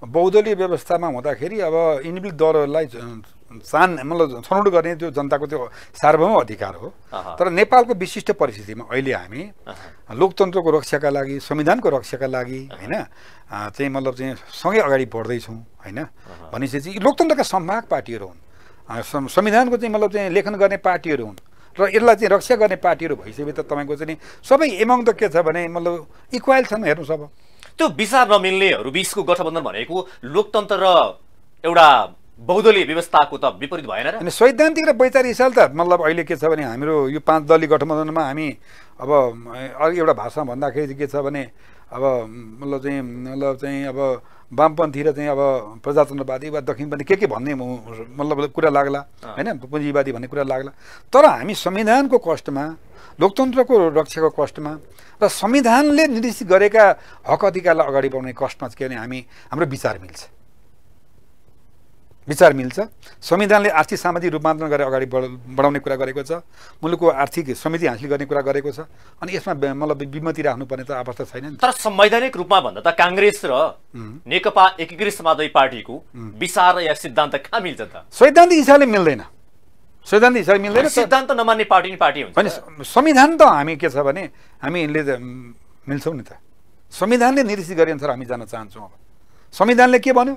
बौद्धलीय व्यवस्थामा हुँदाखेरि अब इन्डिभिजुअल दलहरूलाई चान मतलब छनौट गर्ने त्यो जनताको त्यो सार्वभौम अधिकार हो तर नेपालको विशिष्ट परिस्थितिमा अहिले हामी लोकतन्त्रको रक्षाका लागि संविधानको रक्षाका लागि होइन चाहिँ मतलब चाहिँ सँगै अगाडि बढ्दैछौँ होइन भनेपछि चाहिँ लोकतन्त्रका सम्भाग पार्टीहरू हुन् संविधानको चाहिँ मतलब चाहिँ लेखन गर्ने पार्टीहरू हुन् र यसलाई चाहिँ रक्षा गर्ने पार्टीहरू भइसकेपछि त तपाईँको चाहिँ सबै एमाउन्ट त के छ भने मतलब इक्वाल छन् हेर्नुहोस् अब त्यो विचार नमिल्नेहरू बिचको गठबन्धन भनेको लोकतन्त्र र एउटा बहुदलीय व्यवस्थाको त विपरीत भएन अनि सैद्धान्तिक र वैचारिक हिसाबले त मतलब अहिले के छ भने हाम्रो यो पाँच दलीय गठबन्धनमा हामी अब एउटा भाषा भन्दाखेरि के छ भने अब मतलब चाहिँ मतलब चाहिँ अब वामपन्थी र चाहिँ अब प्रजातन्त्रवादी वा दक्षिणपन्थी के के भन्ने मतलब कुरा लाग्ला होइन पुँजीवादी भन्ने कुरा लाग्ला तर हामी संविधानको कष्टमा लोकतन्त्रको रक्षाको कष्टमा र संविधानले निर्देशित गरेका हक अधिकारलाई अगाडि बढाउने कष्टमा के भने हामी हाम्रो विचार मिल्छ विचार मिल्छ संविधानले आर्थिक सामाजिक रूपान्तरण गरेर अगाडि बढाउने कुरा गरेको छ मुलुकको आर्थिक समिति हासिल गर्ने कुरा गरेको छ अनि यसमा मतलब विमति राख्नुपर्ने त अवस्था छैन तर संवैधानिक रूपमा भन्दा त काङ्ग्रेस र नेकपा एकीकृत समाजवादी पार्टीको विचार या सिद्धान्त कहाँ मिल्छ त सैद्धान्तिक हिसाबले मिल्दैन सैद्धान्तिक हिसाबले मिल्दैन सिद्धान्त नमान्ने पार्टी नै पार्टी हुन्छ नि संविधान त हामी के छ भने हामी हामीले मिल्छौँ नि त संविधानले निर्देशित गरे अनुसार हामी जान चाहन्छौँ अब संविधानले के भन्यो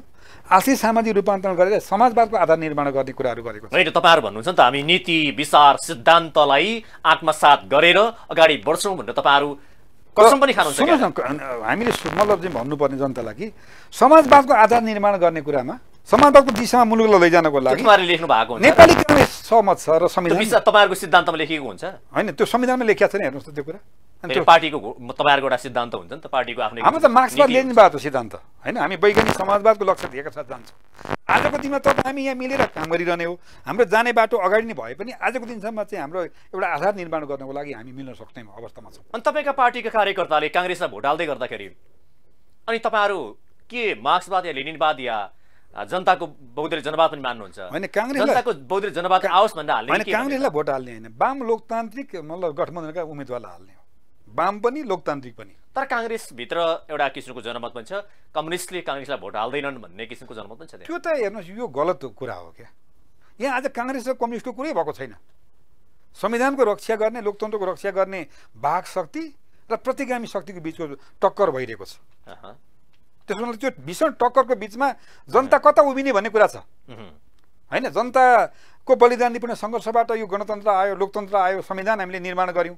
आर्थिक सामाजिक रूपान्तरण गरेर समाजवादको आधार निर्माण गर्ने कुराहरू गरेको होइन तपाईँहरू भन्नुहुन्छ नि त हामी नीति विचार सिद्धान्तलाई आत्मसात गरेर अगाडि बढ्छौँ भनेर तपाईँहरू कसम पनि खानुहुन्छ हामीले मतलब चाहिँ भन्नुपर्ने जनतालाई कि समाजवादको आधार निर्माण गर्ने कुरामा समानताको दिशामा मुलुकलाई लैजानको लागि लेख्नु भएको नेपाली काङ्ग्रेस सहमत छ र संविधान तपाईँहरूको सिद्धान्तमा लेखिएको हुन्छ होइन त्यो संविधानमा लेखिया नि हेर्नुहोस् त त्यो कुरा त्यो पार्टीको तपाईँहरूको एउटा सिद्धान्त हुन्छ नि त पार्टीको आफ्नो हाम्रो त मार्क्सवाद लेनिनवाद हो सिद्धान्त होइन हामी वैज्ञानिक समाजवादको लक्ष्य दिएका साथ जान्छौँ आजको दिनमा त हामी यहाँ मिलेर काम गरिरहने हो हाम्रो जाने बाटो अगाडि नै भए पनि आजको दिनसम्म चाहिँ हाम्रो एउटा आधार निर्माण गर्नको लागि हामी मिल्न सक्ने अवस्थामा छौँ अनि तपाईँका पार्टीका कार्यकर्ताले काङ्ग्रेसलाई भोट हाल्दै गर्दाखेरि अनि तपाईँहरू के मार्क्सवाद या लेनिनवाद या जनताको बौद्धले जनवाद पनि मान्नुहुन्छ होइन काङ्ग्रेसको बौद्धले जनवाद आओस् भनेर हाल्ने होइन काङ्ग्रेसलाई भोट हाल्ने होइन वाम लोकतान्त्रिक मतलब गठबन्धनका उम्मेदवारलाई हाल्ने हो वाम पनि लोकतान्त्रिक पनि तर काङ्ग्रेसभित्र एउटा किसिमको जनमत पनि छ कम्युनिस्टले काङ्ग्रेसलाई भोट हाल्दैनन् भन्ने किसिमको जनमत पनि छ त्यो त हेर्नुहोस् यो गलत कुरा हो क्या यहाँ आज काङ्ग्रेस र कम्युनिस्टको कुरै भएको छैन संविधानको रक्षा गर्ने लोकतन्त्रको रक्षा गर्ने भाग शक्ति र प्रतिगामी शक्तिको बिचको टक्कर भइरहेको छ त्यसो त्यो भीषण टक्करको बिचमा जनता कता उभिने भन्ने कुरा छ होइन जनताको बलिदान निपूर्ण सङ्घर्षबाट यो गणतन्त्र आयो लोकतन्त्र आयो संविधान हामीले निर्माण गऱ्यौँ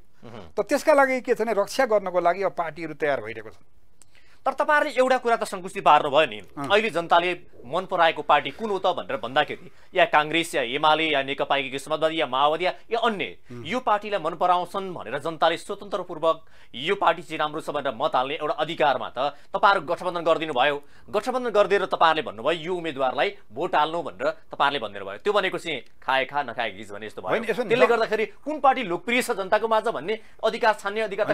त त्यसका लागि के छ भने रक्षा गर्नको लागि अब पार्टीहरू तयार भइरहेको छन् तर तपाईँहरूले एउटा कुरा त सङ्कुचित भयो नि अहिले जनताले मन पराएको पार्टी कुन हो त भनेर भन्दाखेरि या काङ्ग्रेस या एमाले या नेकपा समाजवादी या माओवादी या अन्य यो पार्टीलाई मन पराउँछन् भनेर जनताले स्वतन्त्रपूर्वक यो पार्टी चाहिँ राम्रो छ भनेर मत हाल्ने एउटा अधिकारमा त तपाईँहरू गठबन्धन गरिदिनु भयो गठबन्धन गरिदिएर तपाईँहरूले भन्नुभयो यो उम्मेदवारलाई भोट हाल्नु भनेर तपाईँहरूले भनिदिनु भयो त्यो भनेको चाहिँ खाए खा नखाए घिज भने यस्तो भयो त्यसले गर्दाखेरि कुन पार्टी लोकप्रिय छ जनताको माझ भन्ने अधिकार छान्ने अधिकार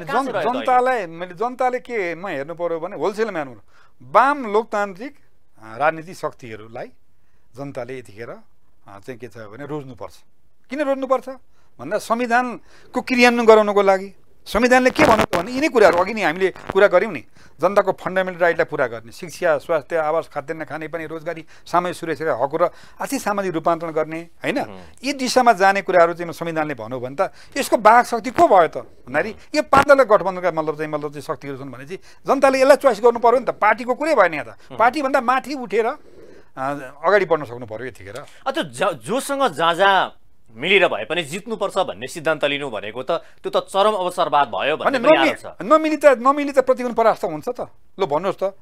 जनतालाई मैले जनताले के म हेर्नु पर्यो भने होलसेल म्यान वाम लोकतान्त्रिक राजनीतिक शक्तिहरूलाई जनताले यतिखेर चाहिँ के छ भने रोज्नुपर्छ किन रोज्नुपर्छ भन्दा संविधानको क्रियान्वयन गराउनको लागि संविधानले के भन्यो भने यिनै कुराहरू अघि नै हामीले कुरा गऱ्यौँ नि जनताको फन्डामेन्टल राइटलाई पुरा गर्ने शिक्षा स्वास्थ्य आवास खाद्यान्न खाने पनि रोजगारी सामाजिक सुरक्षा हक र आर्थिक सामाजिक रूपान्तरण गर्ने होइन यी दिशामा जाने कुराहरू चाहिँ संविधानले भन्यो भने त यसको बाघ शक्ति को भयो त भन्दाखेरि यो पाँचजना गठबन्धनका मतलब चाहिँ मतलब चाहिँ शक्तिहरू छन् भने चाहिँ जनताले यसलाई चोइस गर्नु पऱ्यो नि त पार्टीको कुरै भएन यहाँ त पार्टीभन्दा माथि उठेर अगाडि बढ्न सक्नु पऱ्यो यतिखेर अच्छा जोसँग जहाँ जहाँ मिलेर भए पनि जित्नुपर्छ भन्ने सिद्धान्त लिनु भनेको त त्यो त चरम अवसरवाद भयो नमिली त नमिली त प्रतिगुण परास्त हुन्छ त लो भन्नुहोस् त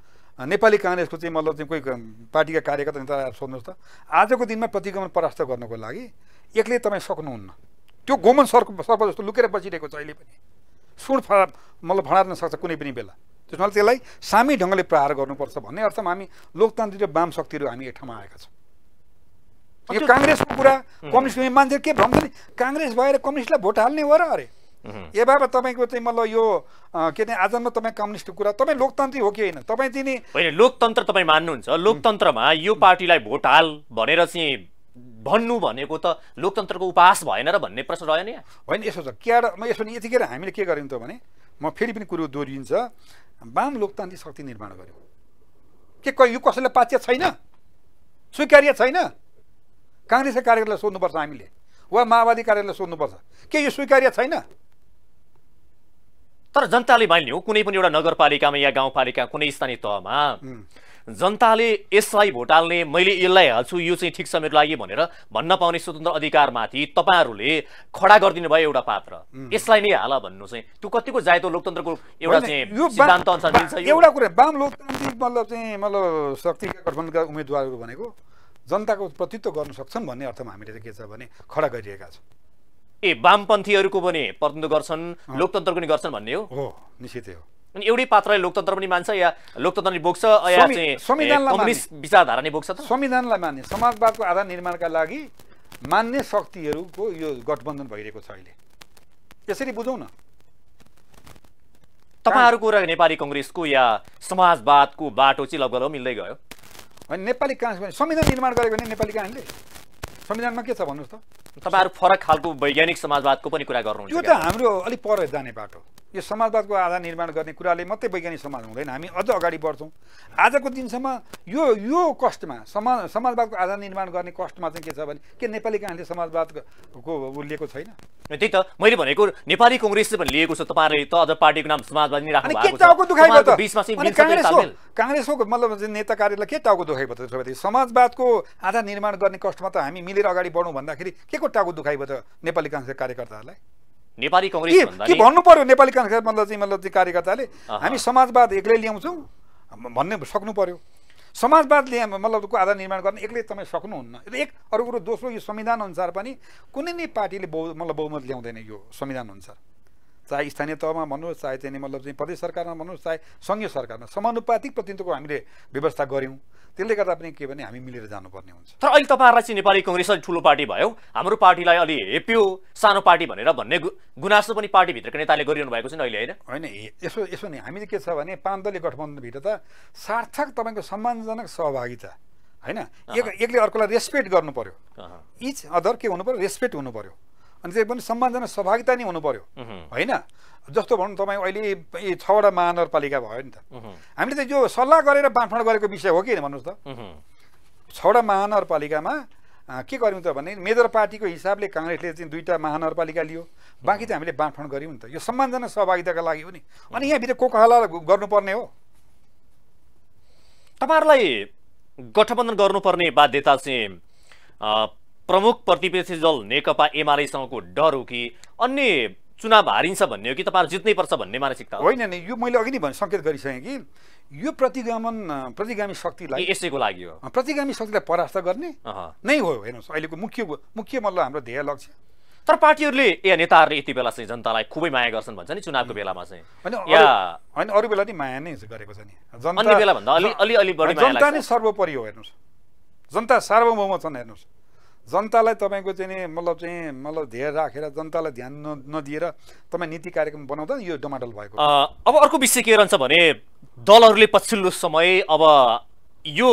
नेपाली काङ्ग्रेसको चाहिँ मतलब चाहिँ कोही पार्टीका कार्यकर्ता नेता सोध्नुहोस् त आजको दिनमा प्रतिगमन परास्त गर्नको लागि एक्लै तपाईँ सक्नुहुन्न त्यो गोमन सर्प सर्प जस्तो लुकेर बसिरहेको छ अहिले पनि सुन फरा मतलब फडार्न सक्छ कुनै पनि बेला त्यसमा त्यसलाई सामी ढङ्गले प्रहार गर्नुपर्छ भन्ने अर्थमा हामी लोकतान्त्रिक र वाम शक्तिहरू हामी एक ठाउँमा आएका छौँ यो काङ्ग्रेसको कुरा कम्युनिस्टले मान्छे के भन्छ नि काङ्ग्रेस भएर कम्युनिस्टलाई भोट हाल्ने हो र अरे ए बाबा तपाईँको चाहिँ मतलब यो के अरे आजमा तपाईँ कम्युनिस्टको कुरा तपाईँ लोकतान्त्रिक हो कि होइन तपाईँ दिने होइन लोकतन्त्र तपाईँ मान्नुहुन्छ लोकतन्त्रमा यो पार्टीलाई भोट हाल भनेर चाहिँ भन्नु भनेको त लोकतन्त्रको उपहास भएन र भन्ने प्रश्न रह्यो नि होइन यसो छ क्या म यसो नि यतिखेर हामीले के गर्यौँ त भने म फेरि पनि कुरो दोहोरिन्छ वाम लोकतान्त्रिक शक्ति निर्माण गऱ्यौँ के यो कसैलाई पाच्य छैन स्वीकार्य छैन काङ्ग्रेसका कार्यकर्तालाई सोध्नुपर्छ हामीले वा माओवादी कार्यकर्तालाई सोध्नुपर्छ के यो स्वीकार्य छैन तर जनताले हो कुनै पनि एउटा नगरपालिकामा या गाउँपालिका कुनै स्थानीय तहमा जनताले यसलाई भोट हाल्ने मैले यसलाई हाल्छु यो चाहिँ ठिक छ मेरो लागि भनेर भन्न पाउने स्वतन्त्र अधिकारमाथि तपाईँहरूले खडा गरिदिनु भयो एउटा पात्र यसलाई नै हाला भन्नु चाहिँ त्यो कतिको जायतो लोकतन्त्रको एउटा एउटा कुरा वाम लोकतान्त्रिक मतलब चाहिँ मतलब शक्तिका गठबन्धनका उम्मेदवारहरू भनेको जनताको प्रतित्व गर्न सक्छन् भन्ने अर्थमा हामीले के छ भने खडा गरिरहेका छौँ ए वामपन्थीहरूको पनि प्रतिनिधित्व गर्छन् लोकतन्त्र पनि गर्छन् भन्ने हो हो निश्चितै हो अनि एउटै पात्रले लोकतन्त्र पनि मान्छ या लोकतन्त्रले बोक्छ या चाहिँ विचारधारा नै बोक्छ संविधानलाई मान्ने समाजवादको आधार निर्माणका लागि मान्ने शक्तिहरूको यो गठबन्धन भइरहेको छ अहिले यसरी बुझौँ न तपाईँहरूको र नेपाली कङ्ग्रेसको या समाजवादको बाटो चाहिँ लगभग मिल्दै गयो होइन नेपाली कहाँ संविधान निर्माण गरेको भने नेपाली हामीले संविधानमा के छ भन्नुहोस् त तपाईँहरू फरक खालको वैज्ञानिक समाजवादको पनि कुरा गर्नु त्यो त हाम्रो अलिक पर जाने बाटो यो समाजवादको आधार निर्माण गर्ने कुराले मात्रै वैज्ञानिक समाज हुँदैन हामी अझ अगाडि बढ्छौँ आजको दिनसम्म यो यो कष्टमा समाज समाजवादको आधार निर्माण गर्ने कष्टमा चाहिँ के छ भने के नेपाली कहाँले समाजवादको लिएको छैन त्यही त मैले भनेको नेपाली कङ्ग्रेसले पनि लिएको छ तपाईँहरूले त अझ पार्टीको नाम समाजवादी राख्नु काङ्ग्रेसको मतलब नेता कार्यलाई के टाउको दुखाइ भयो त्यसो भए समाजवादको आधार निर्माण गर्ने कष्टमा त हामी मिलेर अगाडि बढौँ भन्दाखेरि के को टाउको दुखाइ भयो त नेपाली काङ्ग्रेस कार्यकर्ताहरूलाई नेपाली कङ्ग्रेस के भन्नु पर्यो नेपाली काङ्ग्रेस मतलब चाहिँ मतलब चाहिँ कार्यकर्ताले हामी समाजवाद एक्लै ल्याउँछौँ भन्ने सक्नु पर्यो समाजवादले मतलब आधार निर्माण गर्ने एक्लै तपाईँ सक्नुहुन्न एक अरू कुरो दोस्रो यो संविधानअनुसार पनि कुनै नै पार्टीले बहु मतलब बहुमत ल्याउँदैन यो संविधानअनुसार चाहे स्थानीय तहमा भन्नुहोस् चाहे चाहिँ मतलब चाहिँ प्रदेश सरकारमा भन्नुहोस् चाहे सङ्घीय सरकारमा समानुपातिक प्रतिनिधित्वको हामीले व्यवस्था गऱ्यौँ त्यसले गर्दा पनि के भने हामी मिलेर जानुपर्ने हुन्छ तर अहिले तपाईँहरूलाई चाहिँ नेपाली कङ्ग्रेस अलिक ठुलो पार्टी भयो हाम्रो पार्टीलाई अलि हेप्यो सानो पार्टी भनेर भन्ने गुनासो पनि पार्टीभित्रको नेताले गरिरहनु भएको छ नि अहिले होइन होइन यसो यसो नि हामीले के छ भने पाँच दलीय गठबन्धनभित्र त सार्थक तपाईँको सम्मानजनक सहभागिता होइन एक एकले अर्कोलाई रेस्पेक्ट गर्नु पर्यो इच अदर के हुनु पर्यो रेस्पेक्ट हुनु पर्यो अनि त्यही पनि सम्मानजनक सहभागिता नै हुनु पर्यो होइन जस्तो भनौँ तपाईँ अहिले यी छवटा महानगरपालिका भयो नि त हामीले त यो सल्लाह गरेर बाँडफाँड गरेको विषय हो कि भन्नुहोस् त छवटा महानगरपालिकामा के गऱ्यौँ त भने मेजर पार्टीको हिसाबले काङ्ग्रेसले चाहिँ दुईवटा महानगरपालिका लियो बाँकी चाहिँ हामीले बाँडफाँड गऱ्यौँ नि त यो सम्मानजनक सहभागिताका लागि हो नि अनि यहाँभित्र कहला गर्नुपर्ने हो तपाईँहरूलाई गठबन्धन गर्नुपर्ने बाध्यता चाहिँ प्रमुख प्रतिपक्षी दल नेकपा एमालेसँगको डर हो कि अन्य चुनाव हारिन्छ भन्ने हो कि तपाईँहरू जित्नै पर्छ भन्ने मानसिकता होइन नि यो मैले अघि नै भने सङ्केत गरिसकेँ कि यो प्रतिगमन प्रतिगामी शक्तिलाई यसैको लागि हो प्रतिगामी शक्तिलाई परास्त गर्ने नै हो हेर्नुहोस् अहिलेको मुख्य मुख्य मतलब हाम्रो ध्येय लक्ष्य तर पार्टीहरूले या नेताहरूले यति बेला चाहिँ जनतालाई खुबै माया गर्छन् भन्छ नि चुनावको बेलामा चाहिँ या होइन अरू बेला नि माया नै गरेको छ नि जनता बेलाभन्दा अलि अलि अलि बढी जनता नै सर्वोपरि हो हेर्नुहोस् जनता सार्वभौम छन् हेर्नुहोस् जनतालाई तपाईँको चाहिँ नि मतलब चाहिँ मतलब धेर राखेर जनतालाई ध्यान नदिएर तपाईँ नीति कार्यक्रम बनाउँदा यो डमाडल भएको अब अर्को विषय के रहन्छ भने दलहरूले पछिल्लो समय अब यो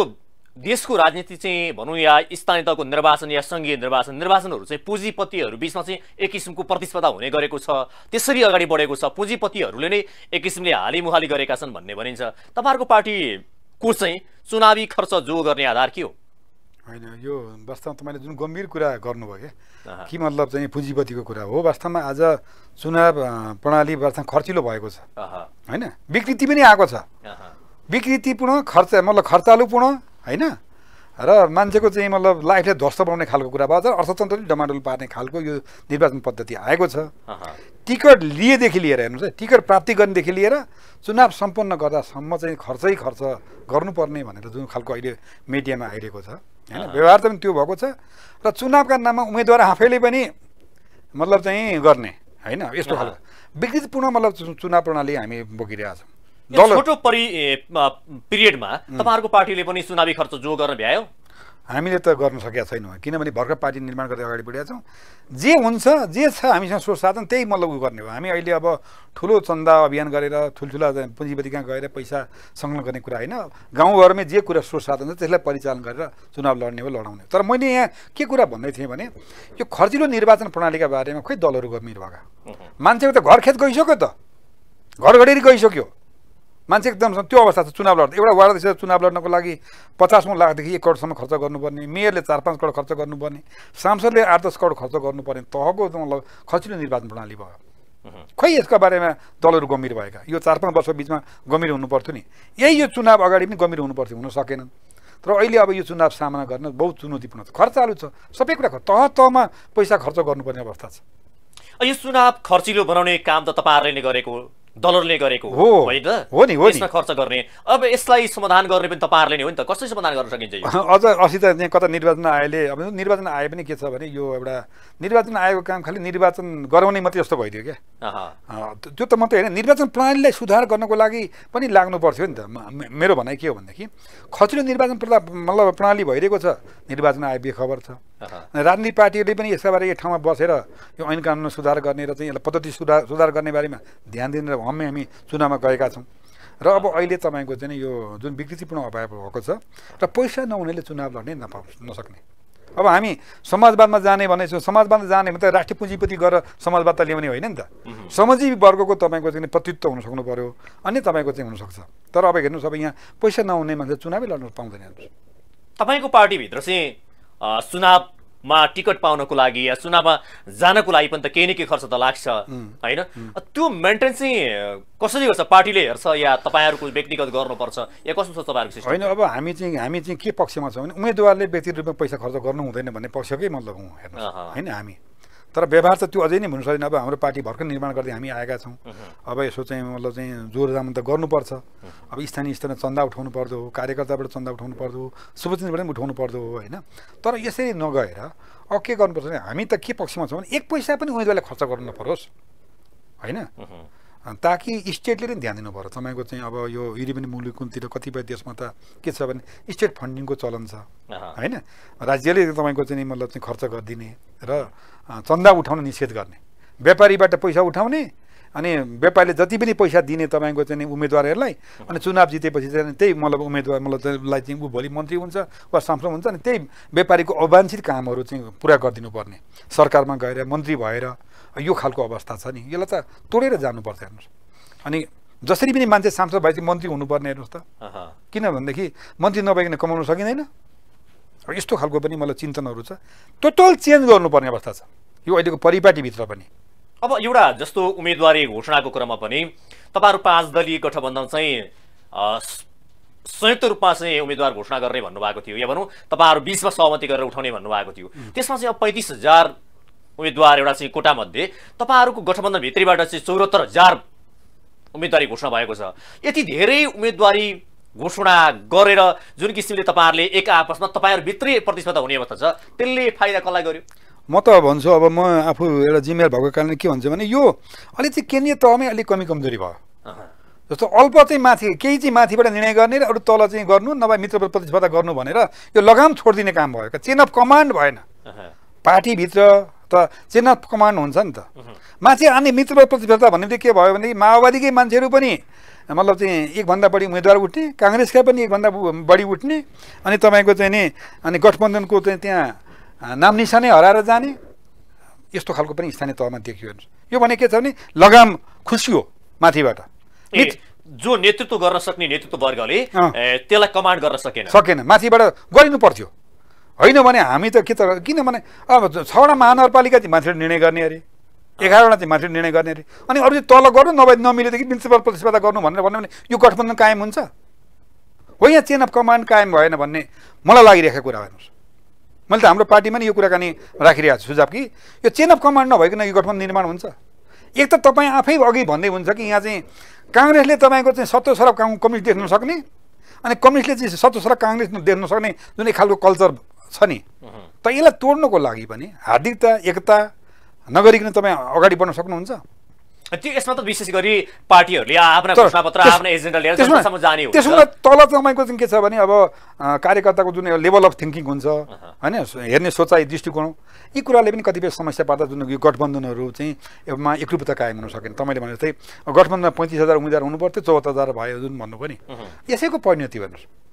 देशको राजनीति चाहिँ भनौँ या स्थानीय तहको निर्वाचन या सङ्घीय निर्वाचन निर्वाचनहरू चाहिँ पुँजीपतिहरू बिचमा चाहिँ एक किसिमको प्रतिस्पर्धा हुने गरेको छ त्यसरी अगाडि बढेको छ पुँजीपतिहरूले नै एक किसिमले हालीमुहाली गरेका छन् भन्ने भनिन्छ तपाईँहरूको पार्टीको चाहिँ चुनावी खर्च जो गर्ने आधार के हो होइन यो वास्तवमा तपाईँले जुन गम्भीर कुरा गर्नुभयो क्या के मतलब चाहिँ पुँजीपतिको कुरा हो वास्तवमा आज चुनाव प्रणाली वास्तवमा खर्चिलो भएको छ होइन विकृति पनि आएको छ विकृतिपूर्ण खर्च मतलब खर्चालुपूर्ण होइन र मान्छेको चाहिँ मतलब लाइफलाई ध्वस्त बनाउने खालको कुरा भएको छ अर्थतन्त्रले डमाडोल पार्ने खालको यो निर्वाचन पद्धति आएको छ टिकट लिएदेखि लिएर हेर्नुहोस् है टिकट प्राप्ति गर्नेदेखि लिएर चुनाव सम्पन्न गर्दासम्म चाहिँ खर्चै खर्च गर्नुपर्ने भनेर जुन खालको अहिले मिडियामा आइरहेको छ होइन व्यवहार त पनि त्यो भएको छ र चुनावका नाममा उम्मेदवार आफैले पनि मतलब चाहिँ गर्ने होइन यस्तो खालको विकृतिपूर्ण मतलब चुनाव प्रणाली हामी बोकिरहेका छौँ छोटो परि पिरियडमा तपाईँहरूको पार्टीले पनि चुनावी खर्च जो गर्न भ्यायो हामीले त गर्न सकेका छैनौँ किनभने भर्खर पार्टी निर्माण गर्दै अगाडि बढेका छौँ जे हुन्छ जे छ हामीसँग सोच साधन त्यही मतलब उ गर्ने हो हामी अहिले अब ठुलो चन्दा अभियान गरेर ठुल्ठुला पुँजीपति कहाँ गएर पैसा सङ्कलन गर्ने कुरा होइन गाउँघरमै जे कुरा सोच साधन छ त्यसलाई परिचालन गरेर चुनाव लड्ने हो लडाउने तर मैले यहाँ के कुरा भन्दै थिएँ भने यो खर्चिलो निर्वाचन प्रणालीका बारेमा खोइ दलहरू गम्भीर भएका मान्छेको त घर खेत गइसक्यो त घर गडेरी गइसक्यो मान्छे एकदम त्यो अवस्था छ चुनाव लड्दा एउटा वार्ड वार्डदेखि चुनाव लड्नको लागि पचासौँ लाखदेखि एक करोडसम्म खर्च गर्नुपर्ने मेयरले चार पाँच करोड खर्च गर्नुपर्ने सांसदले आठ दस करोड खर्च गर्नुपर्ने तहको मतलब खचिलो निर्वाचन प्रणाली भयो खै यसको बारेमा दलहरू गम्भीर भएका यो चार पाँच वर्ष बिचमा गम्भीर हुनु पर्थ्यो नि यही यो चुनाव अगाडि पनि गम्भीर हुनु पर्थ्यो हुन सकेन तर अहिले अब यो चुनाव सामना गर्न बहुत चुनौतीपूर्ण छ खर्चालु छ सबै कुराको तह तहमा पैसा खर्च गर्नुपर्ने अवस्था छ यो चुनाव खर्चिलो बनाउने काम त तपाईँहरूले नै गरेको डलरले गरेको हो होइन हो नि खर्च गर्ने अब यसलाई समाधान गर्ने पनि तपाईँहरूले नै हो नि त कसरी समाधान गर्न सकिन्छ अझ अस्ति त यहाँ कता निर्वाचन आयोले अब निर्वाचन आयो पनि के छ भने यो एउटा निर्वाचन आयोगको काम खालि निर्वाचन गराउने मात्रै जस्तो भइदियो क्या त्यो त मात्रै होइन निर्वाचन प्रणालीलाई सुधार गर्नको लागि पनि लाग्नु पर्थ्यो नि त मेरो भनाइ के हो भनेदेखि खचिलो निर्वाचन मतलब प्रणाली भइरहेको छ निर्वाचन आयोग बेखबर छ राजनीतिक पार्टीहरूले पनि यसका बारे एक ठाउँमा बसेर यो ऐन कानुन सुधार गर्ने र चाहिँ यसलाई पद्धति सुधार सुधार गर्ने बारेमा ध्यान दिने र हम्मे हामी चुनावमा गएका छौँ र अब अहिले तपाईँको चाहिँ यो जुन विकृतिपूर्ण अभाव भएको छ र पैसा नहुनेले चुनाव लड्ने नपा नसक्ने अब हामी समाजवादमा जाने भने समाजवादमा जाने भने त राष्ट्रिय पुँजीपति गरेर समाजवाद त ल्याउने होइन नि त श्रमजीवी वर्गको तपाईँको चाहिँ प्रतित्व हुन सक्नु पऱ्यो अनि तपाईँको चाहिँ हुनसक्छ तर अब हेर्नुहोस् अब यहाँ पैसा नहुने मान्छे चुनावै लड्नु पाउँदैन तपाईँको पार्टीभित्र चाहिँ चुनाव मा टिकट पाउनको लागि या चुनावमा जानको लागि पनि त केही न केही खर्च त लाग्छ होइन त्यो मेन्टेन चाहिँ कसरी गर्छ पार्टीले हेर्छ या तपाईँहरूको व्यक्तिगत गर्नुपर्छ या कस्तो छ तपाईँहरूको होइन अब हामी चाहिँ हामी चाहिँ के पक्षमा छौँ भने उम्मेदवारले व्यक्तिगत रूपमा पैसा खर्च गर्नु हुँदैन भन्ने पक्षकै मतलब हौँ हेर्नु होइन हामी तर व्यवहार त त्यो अझै नै हुन सक्दैन अब हाम्रो पार्टी भर्खर निर्माण गर्दै हामी आएका छौँ अब यसो चाहिँ मतलब चाहिँ जोरदामन त गर्नुपर्छ अब स्थानीय स्तरमा चन्दा उठाउनु पर्दो हो कार्यकर्ताबाट चन्दा उठाउनु पर्दो हो शुभचिन्तबाट पनि उठाउनु पर्दो हो होइन तर यसरी नगएर अब के गर्नुपर्छ भने हामी त के पक्षमा छौँ भने एक पैसा पनि उम्मेदवारले खर्च गर्नु नपरोस् होइन ताकि स्टेटले नै ध्यान दिनु तपाईँको चाहिँ अब यो युरोपियन कुनतिर कतिपय देशमा त के छ भने स्टेट फन्डिङको चलन छ होइन राज्यले तपाईँको चाहिँ मतलब चाहिँ खर्च गरिदिने र चन्दा उठाउन निषेध गर्ने व्यापारीबाट पैसा उठाउने अनि व्यापारीले जति पनि पैसा दिने तपाईँको चाहिँ उम्मेदवारहरूलाई अनि चुनाव जितेपछि चाहिँ त्यही मतलब उम्मेदवार मतलबलाई चाहिँ ऊ भोलि मन्त्री हुन्छ वा सांसद हुन्छ अनि त्यही व्यापारीको अवान्छित कामहरू चाहिँ पुरा गरिदिनु पर्ने सरकारमा गएर मन्त्री भएर यो खालको अवस्था छ नि यसलाई त तोडेर जानुपर्छ हेर्नुहोस् अनि जसरी पनि मान्छे सांसद भएपछि मन्त्री हुनुपर्ने हेर्नुहोस् त किनभनेदेखि मन्त्री नभइकन कमाउन सकिँदैन यस्तो खालको पनि मलाई चिन्तनहरू छ टोटल चेन्ज गर्नुपर्ने अवस्था छ यो अहिलेको परिपाटीभित्र पनि अब एउटा जस्तो उम्मेदवारी घोषणाको क्रममा पनि तपाईँहरू पाँच दलीय गठबन्धन चाहिँ संयुक्त रूपमा चाहिँ उम्मेद्वार घोषणा गर्ने भन्नुभएको थियो या भनौँ तपाईँहरू बिचमा सहमति गरेर उठाउने भन्नुभएको थियो त्यसमा चाहिँ अब पैँतिस हजार उम्मेदवार एउटा चाहिँ कोटामध्ये तपाईँहरूको गठबन्धनभित्रीबाट चाहिँ चौरात्तर हजार उम्मेदवारी घोषणा भएको छ यति धेरै उम्मेदवारी घोषणा गरेर जुन किसिमले तपाईँहरूले एक आपसमा तपाईँहरूभित्रै प्रतिस्पर्धा हुने अवस्था छ त्यसले फाइदा कसलाई गर्यो म त भन्छु अब म आफू एउटा जिम्मेवार भएको कारणले के भन्छु भने यो अलिक चाहिँ केन्द्रीय तहमै अलिक कमी कमजोरी भयो जस्तो अल्प चाहिँ माथि केही चाहिँ माथिबाट निर्णय गर्ने र अरू तल चाहिँ गर्नु नभए मित्रबाट प्रतिस्पर्धा गर्नु भनेर यो लगाम छोडिदिने काम भयो चेन अफ कमान्ड भएन पार्टीभित्र त चिन्ह कमान्ड हुन्छ नि त माथि अनि मित्र प्रतिबद्धता भनेपछि के भयो भने माओवादीकै मान्छेहरू पनि मतलब चाहिँ एकभन्दा बढी उम्मेदवार उठ्ने काङ्ग्रेसका पनि एकभन्दा बढी उठ्ने अनि तपाईँको चाहिँ नि अनि गठबन्धनको चाहिँ त्यहाँ नाम निशानै हराएर जाने यस्तो खालको पनि स्थानीय तहमा देखियो यो भने के छ भने लगाम खुसियो माथिबाट जो नेतृत्व गर्न सक्ने नेतृत्व वर्गले त्यसलाई कमान्ड गर्न सकेन सकेन माथिबाट गरिनु पर्थ्यो होना भने तो त के अब छा महानगरपालिका चाहिँ मान्छेले निर्णय गर्ने अरे एघारवटा चाहिँ मान्छेले निर्णय करने अरे अभी अरुण चाहिँ तल गर्नु नभए नमिलेदेखि प्रिंसिपल प्रतिस्पर्धा गर्नु भनेर भन्यो कायम हो यहाँ चेन अफ कमाण कायम भैन भन्ने मलाई लागिरहेको कुरा हेर्नुहोस् मैले त पार्टी में नि यो कुराकानी सुझाव कि यह चेन अफ कमान्ड नभइकन यो गठबंधन निर्माण हुन्छ एक त तपाईँ आफै अघि भन्दै कि यहाँ चाहिँ काङ्ग्रेसले तपाईँको चाहिँ सत्तर सरब कम्युनिस्ट देख्न सक्ने अभी कम्युनिस्टले चाहिँ सत्तर सरब काङ्ग्रेस देख्न सक्ने जुन एक खालको कल्चर छ नि त यसलाई तोड्नको लागि पनि हार्दिकता एकता नगरिकन तपाईँ अगाडि बढ्न सक्नुहुन्छ त्यो यसमा त विशेष गरी पार्टीहरूले आफ्ना घोषणापत्र त्यसमा तल तपाईँको चाहिँ के छ भने अब कार्यकर्ताको जुन लेभल अफ थिङ्किङ हुन्छ होइन हेर्ने सोचाइ दृष्टिकोण यी कुराले पनि कतिपय समस्या पार्दा जुन यो गठबन्धनहरू चाहिँ एकरूपता कायम हुन सकेन तपाईँले भने जस्तै गठबन्धनमा पैँतिस हजार उम्मेदवार हुनुपर्थ्यो चौहत्तर हजार भयो जुन भन्नु पनि यसैको परिणति भन्नुहोस्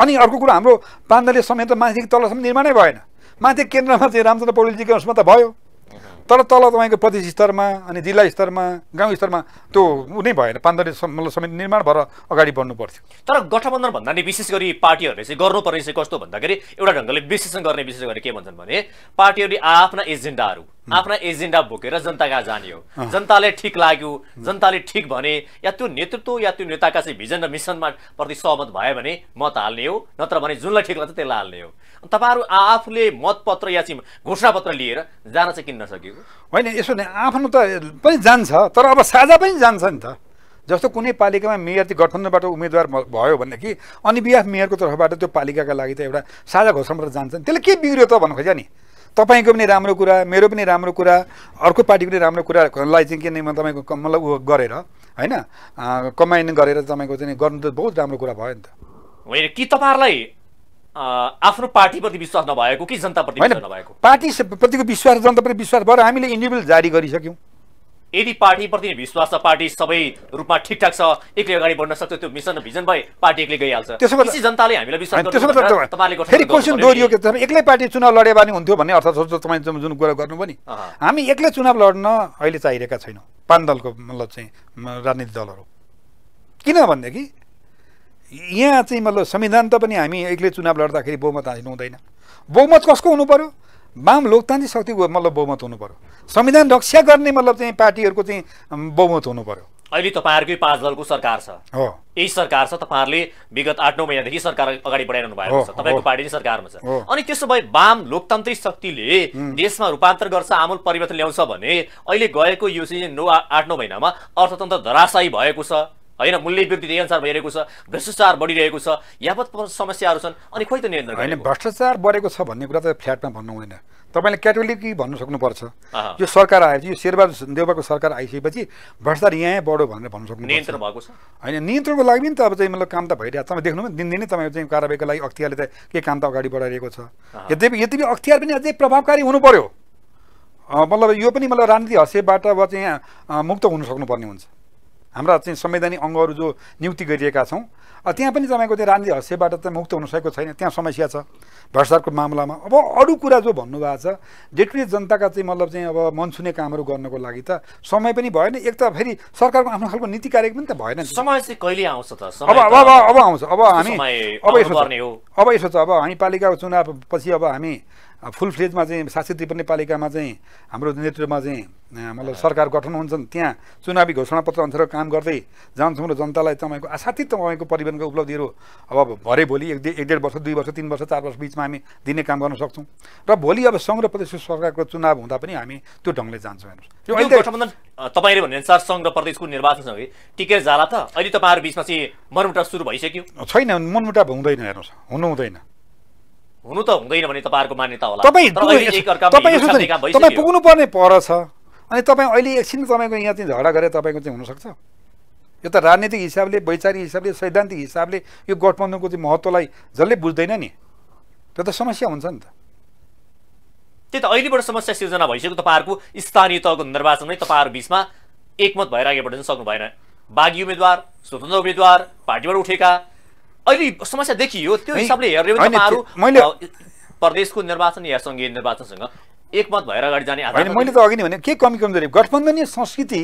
अनि अर्को कुरो हाम्रो पाण्डले समेत माथि तलसम्म निर्माणै भएन माथि केन्द्रमा चाहिँ रामचन्द्र पौडेलजीको उसमा त भयो तर तल तपाईँको प्रदेश स्तरमा अनि जिल्ला स्तरमा गाउँ स्तरमा त्यो उनी भएन पाण्डले समेत निर्माण भएर अगाडि बढ्नु पर्थ्यो तर गठबन्धन भन्दा नि विशेष गरी पार्टीहरूले चाहिँ गर्नुपर्ने चाहिँ कस्तो भन्दाखेरि एउटा ढङ्गले विश्लेषण गर्ने विशेष गरी के भन्छन् भने पार्टीहरूले आफ्ना एजेन्डाहरू आफ्ना एजेन्डा बोकेर जनताका जाने हो जनताले ठिक लाग्यो जनताले ठिक भने या त्यो नेतृत्व या त्यो नेताका चाहिँ भिजन र मिसनमा प्रति सहमत भयो भने मत हाल्ने हो नत्र भने जुनलाई ठिक लाग्छ त्यसलाई हाल्ने हो तपाईँहरू आफूले मतपत्र या चाहिँ घोषणापत्र लिएर जान चाहिँ किन्न सकेको होइन यसो नै आफ्नो त पनि जान्छ तर अब साझा पनि जान्छ नि त जस्तो कुनै पालिकामा मेयर त्यो गठबन्धनबाट उम्मेदवार भयो भनेदेखि अनि बिहाफ मेयरको तर्फबाट त्यो पालिकाका लागि त एउटा साझा घोषणापत्र जान्छ त्यसले के बिग्रियो त भन्नु खोज्यो नि तपाईँको पनि राम्रो कुरा मेरो पनि राम्रो कुरा अर्को पार्टीको पनि राम्रो कुरालाई चाहिँ के नै म तपाईँको मतलब उयो गरेर होइन कमाइन गरेर तपाईँको चाहिँ गर्नु त बहुत राम्रो कुरा भयो नि त होइन कि तपाईँहरूलाई आफ्नो पार्टीप्रति विश्वास नभएको कि जनताप्रति नभएको पार्टी प्रतिको विश्वास जनताप्रति विश्वास भएर हामीले इन्डिभिजुअल जारी गरिसक्यौँ यदि पार्टीप्रति विश्वास छ पार्टी सबै रूपमा ठिकठाक छ एक्लै अगाडि बढ्न सक्छ त्यो मिसन भिजन भए पार्टी एक्लै गइहाल्छ त्यसो जनताले हामीलाई विश्वास फेरि क्वेसन दोहोरियो के एक्लै पार्टी चुनाव लड्यो भने हुन्थ्यो भन्ने अर्थ छ तपाईँ जुन कुरा गर्नुभयो नि हामी एक्लै चुनाव लड्न अहिले चाहिरहेका छैनौँ पाँच दलको मतलब चाहिँ राजनीतिक दलहरू किनभनेदेखि यहाँ चाहिँ मतलब संविधान त पनि हामी एक्लै चुनाव लड्दाखेरि बहुमत हासिल हुँदैन बहुमत कसको हुनु पर्यो वाम लोकतान्त्रिक शक्तिको मतलब बहुमत हुनु पर्यो संविधान रक्षा गर्ने मतलब चाहिँ पार्टीहरूको चाहिँ बहुमत हुनु पर्यो अहिले तपाईँहरूकै पाँच दलको सरकार छ हो यही सरकार छ तपाईँहरूले विगत आठ नौ महिनादेखि सरकार अगाडि बढाइरहनु भएको छ तपाईँको पार्टी नै सरकारमा छ अनि त्यसो भए वाम लोकतान्त्रिक शक्तिले देशमा रूपान्तर गर्छ आमूल परिवर्तन ल्याउँछ भने अहिले गएको यो चाहिँ नौ आठ नौ महिनामा अर्थतन्त्र धराशायी भएको छ होइन मूल्य वृद्धि अनुसार भइरहेको छ भ्रष्टाचार बढिरहेको छ यावत समस्याहरू छन् अनि खोइ त नियन्त्रण होइन भ्रष्टाचार बढेको छ भन्ने कुरा त फ्ल्याटमा भन्नु हुँदैन तपाईँले क्याटोलिकी भन्नु सक्नुपर्छ यो सरकार आएपछि यो शेरबहादुर देउवाको सरकार आइसकेपछि भ्रष्टाचार यहाँ बढो भनेर भन्नु सक्नु नियन्त्रण भएको छ होइन नियन्त्रणको लागि पनि त अब चाहिँ मतलब काम त भइरहेको छ तपाईँ देख्नु दिनदिनै तपाईँको चाहिँ कारवाहीको लागि अख्तियारले त के काम त अगाडि बढाइरहेको छ यद्यपि यद्यपि अख्तियार पनि अझै प्रभावकारी हुनु पर्यो मतलब यो पनि मतलब राजनीति हसेबाट अब चाहिँ मुक्त हुन सक्नुपर्ने हुन्छ हाम्रा चाहिँ संवैधानिक अङ्गहरू जो नियुक्ति गरिएका छौँ त्यहाँ पनि तपाईँको त्यो राजनीति हस्यबाट चाहिँ मुक्त हुन सकेको छैन त्यहाँ समस्या छ भ्रष्टाचारको मामलामा अब अरू कुरा जो भन्नुभएको छ डे जनताका चाहिँ मतलब चाहिँ अब मनसुने कामहरू गर्नको लागि त समय पनि भएन एक त फेरि सरकारको आफ्नो खालको नीति कार्य पनि त भएन समय चाहिँ कहिले आउँछ त अब अब अब आउँछ अब हामी अब यसो अब यसो छ अब हामी पालिकाको पछि अब हामी फुल फ्लेजमा चाहिँ शासित पालिकामा चाहिँ हाम्रो नेतृत्वमा चाहिँ मतलब सरकार गठन हुन्छन् त्यहाँ चुनावी घोषणापत्र अनुसार काम गर्दै जान्छौँ र जनतालाई तपाईँको असाध्यै तपाईँको परिवहनको उपलब्धिहरू अब भरे भोलि एक एक डेढ वर्ष दुई वर्ष तिन वर्ष चार वर्ष बिचमा हामी दिने काम गर्न सक्छौँ र भोलि अब सङ्घ र प्रदेश सरकारको चुनाव हुँदा पनि हामी त्यो ढङ्गले जान्छौँ हेर्नुहोस् तपाईँले अनुसार सङ्घ र प्रदेशको निर्वाचन सँगै टिकेर जाला त अहिले तपाईँहरू बिचमा चाहिँ मनमुटा सुरु भइसक्यो छैन मनमुटा हुँदैन हेर्नुहोस् हुनु हुँदैन हुनु त हुँदैन भने तपाईँहरूको मान्यता होला तपाईँ पुग्नु पर्ने पर छ अनि तपाईँ अहिले एकछिन तपाईँको यहाँ चाहिँ झगडा गरेर तपाईँको चाहिँ हुनसक्छ यो त राजनीतिक हिसाबले वैचारिक हिसाबले सैद्धान्तिक हिसाबले यो गठबन्धनको चाहिँ महत्त्वलाई जसले बुझ्दैन नि त्यो त समस्या हुन्छ नि त त्यही त अहिलेबाट समस्या सिर्जना भइसक्यो तपाईँहरूको स्थानीय तहको निर्वाचन नै तपाईँहरू बिचमा एकमत भएर अघि बढ्न सक्नु भएन बाघी उम्मेद्वार स्वतन्त्र उम्मेद्वार पार्टीबाट उठेका अहिले समस्या देखियो त्यो हिसाबले हेर्ने मैले प्रदेशको निर्वाचन या सङ्घीय निर्वाचनसँग एकमत भएर अगाडि जाने होइन मैले त अघि नै भने के कमी कमजोरी गठबन्धनीय संस्कृति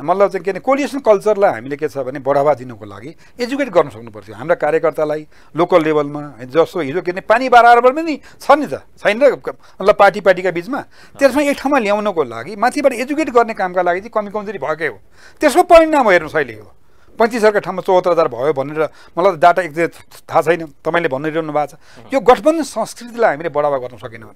मतलब चाहिँ के अरे कोलिएसन कल्चरलाई हामीले के छ भने बढावा दिनुको लागि एजुकेट गर्न सक्नु पर्थ्यो हाम्रा कार्यकर्तालाई लोकल लेभलमा जसो हिजो के अरे पानी बाह्रबाट पनि छ नि त छैन र मतलब पार्टी पार्टीका बिचमा त्यसमा एक ठाउँमा ल्याउनको लागि माथिबाट एजुकेट गर्ने कामका लागि चाहिँ कमी कमजोरी भएकै हो त्यसको परिणाम हेर्नुहोस् अहिले हो पैँतिस हजारको ठाउँमा चौहत्तर हजार भयो भनेर मलाई त डाटा एकदम थाहा छैन तपाईँले भनिरहनु भएको छ यो गठबन्धन संस्कृतिलाई हामीले बढावा गर्न सकेनौँ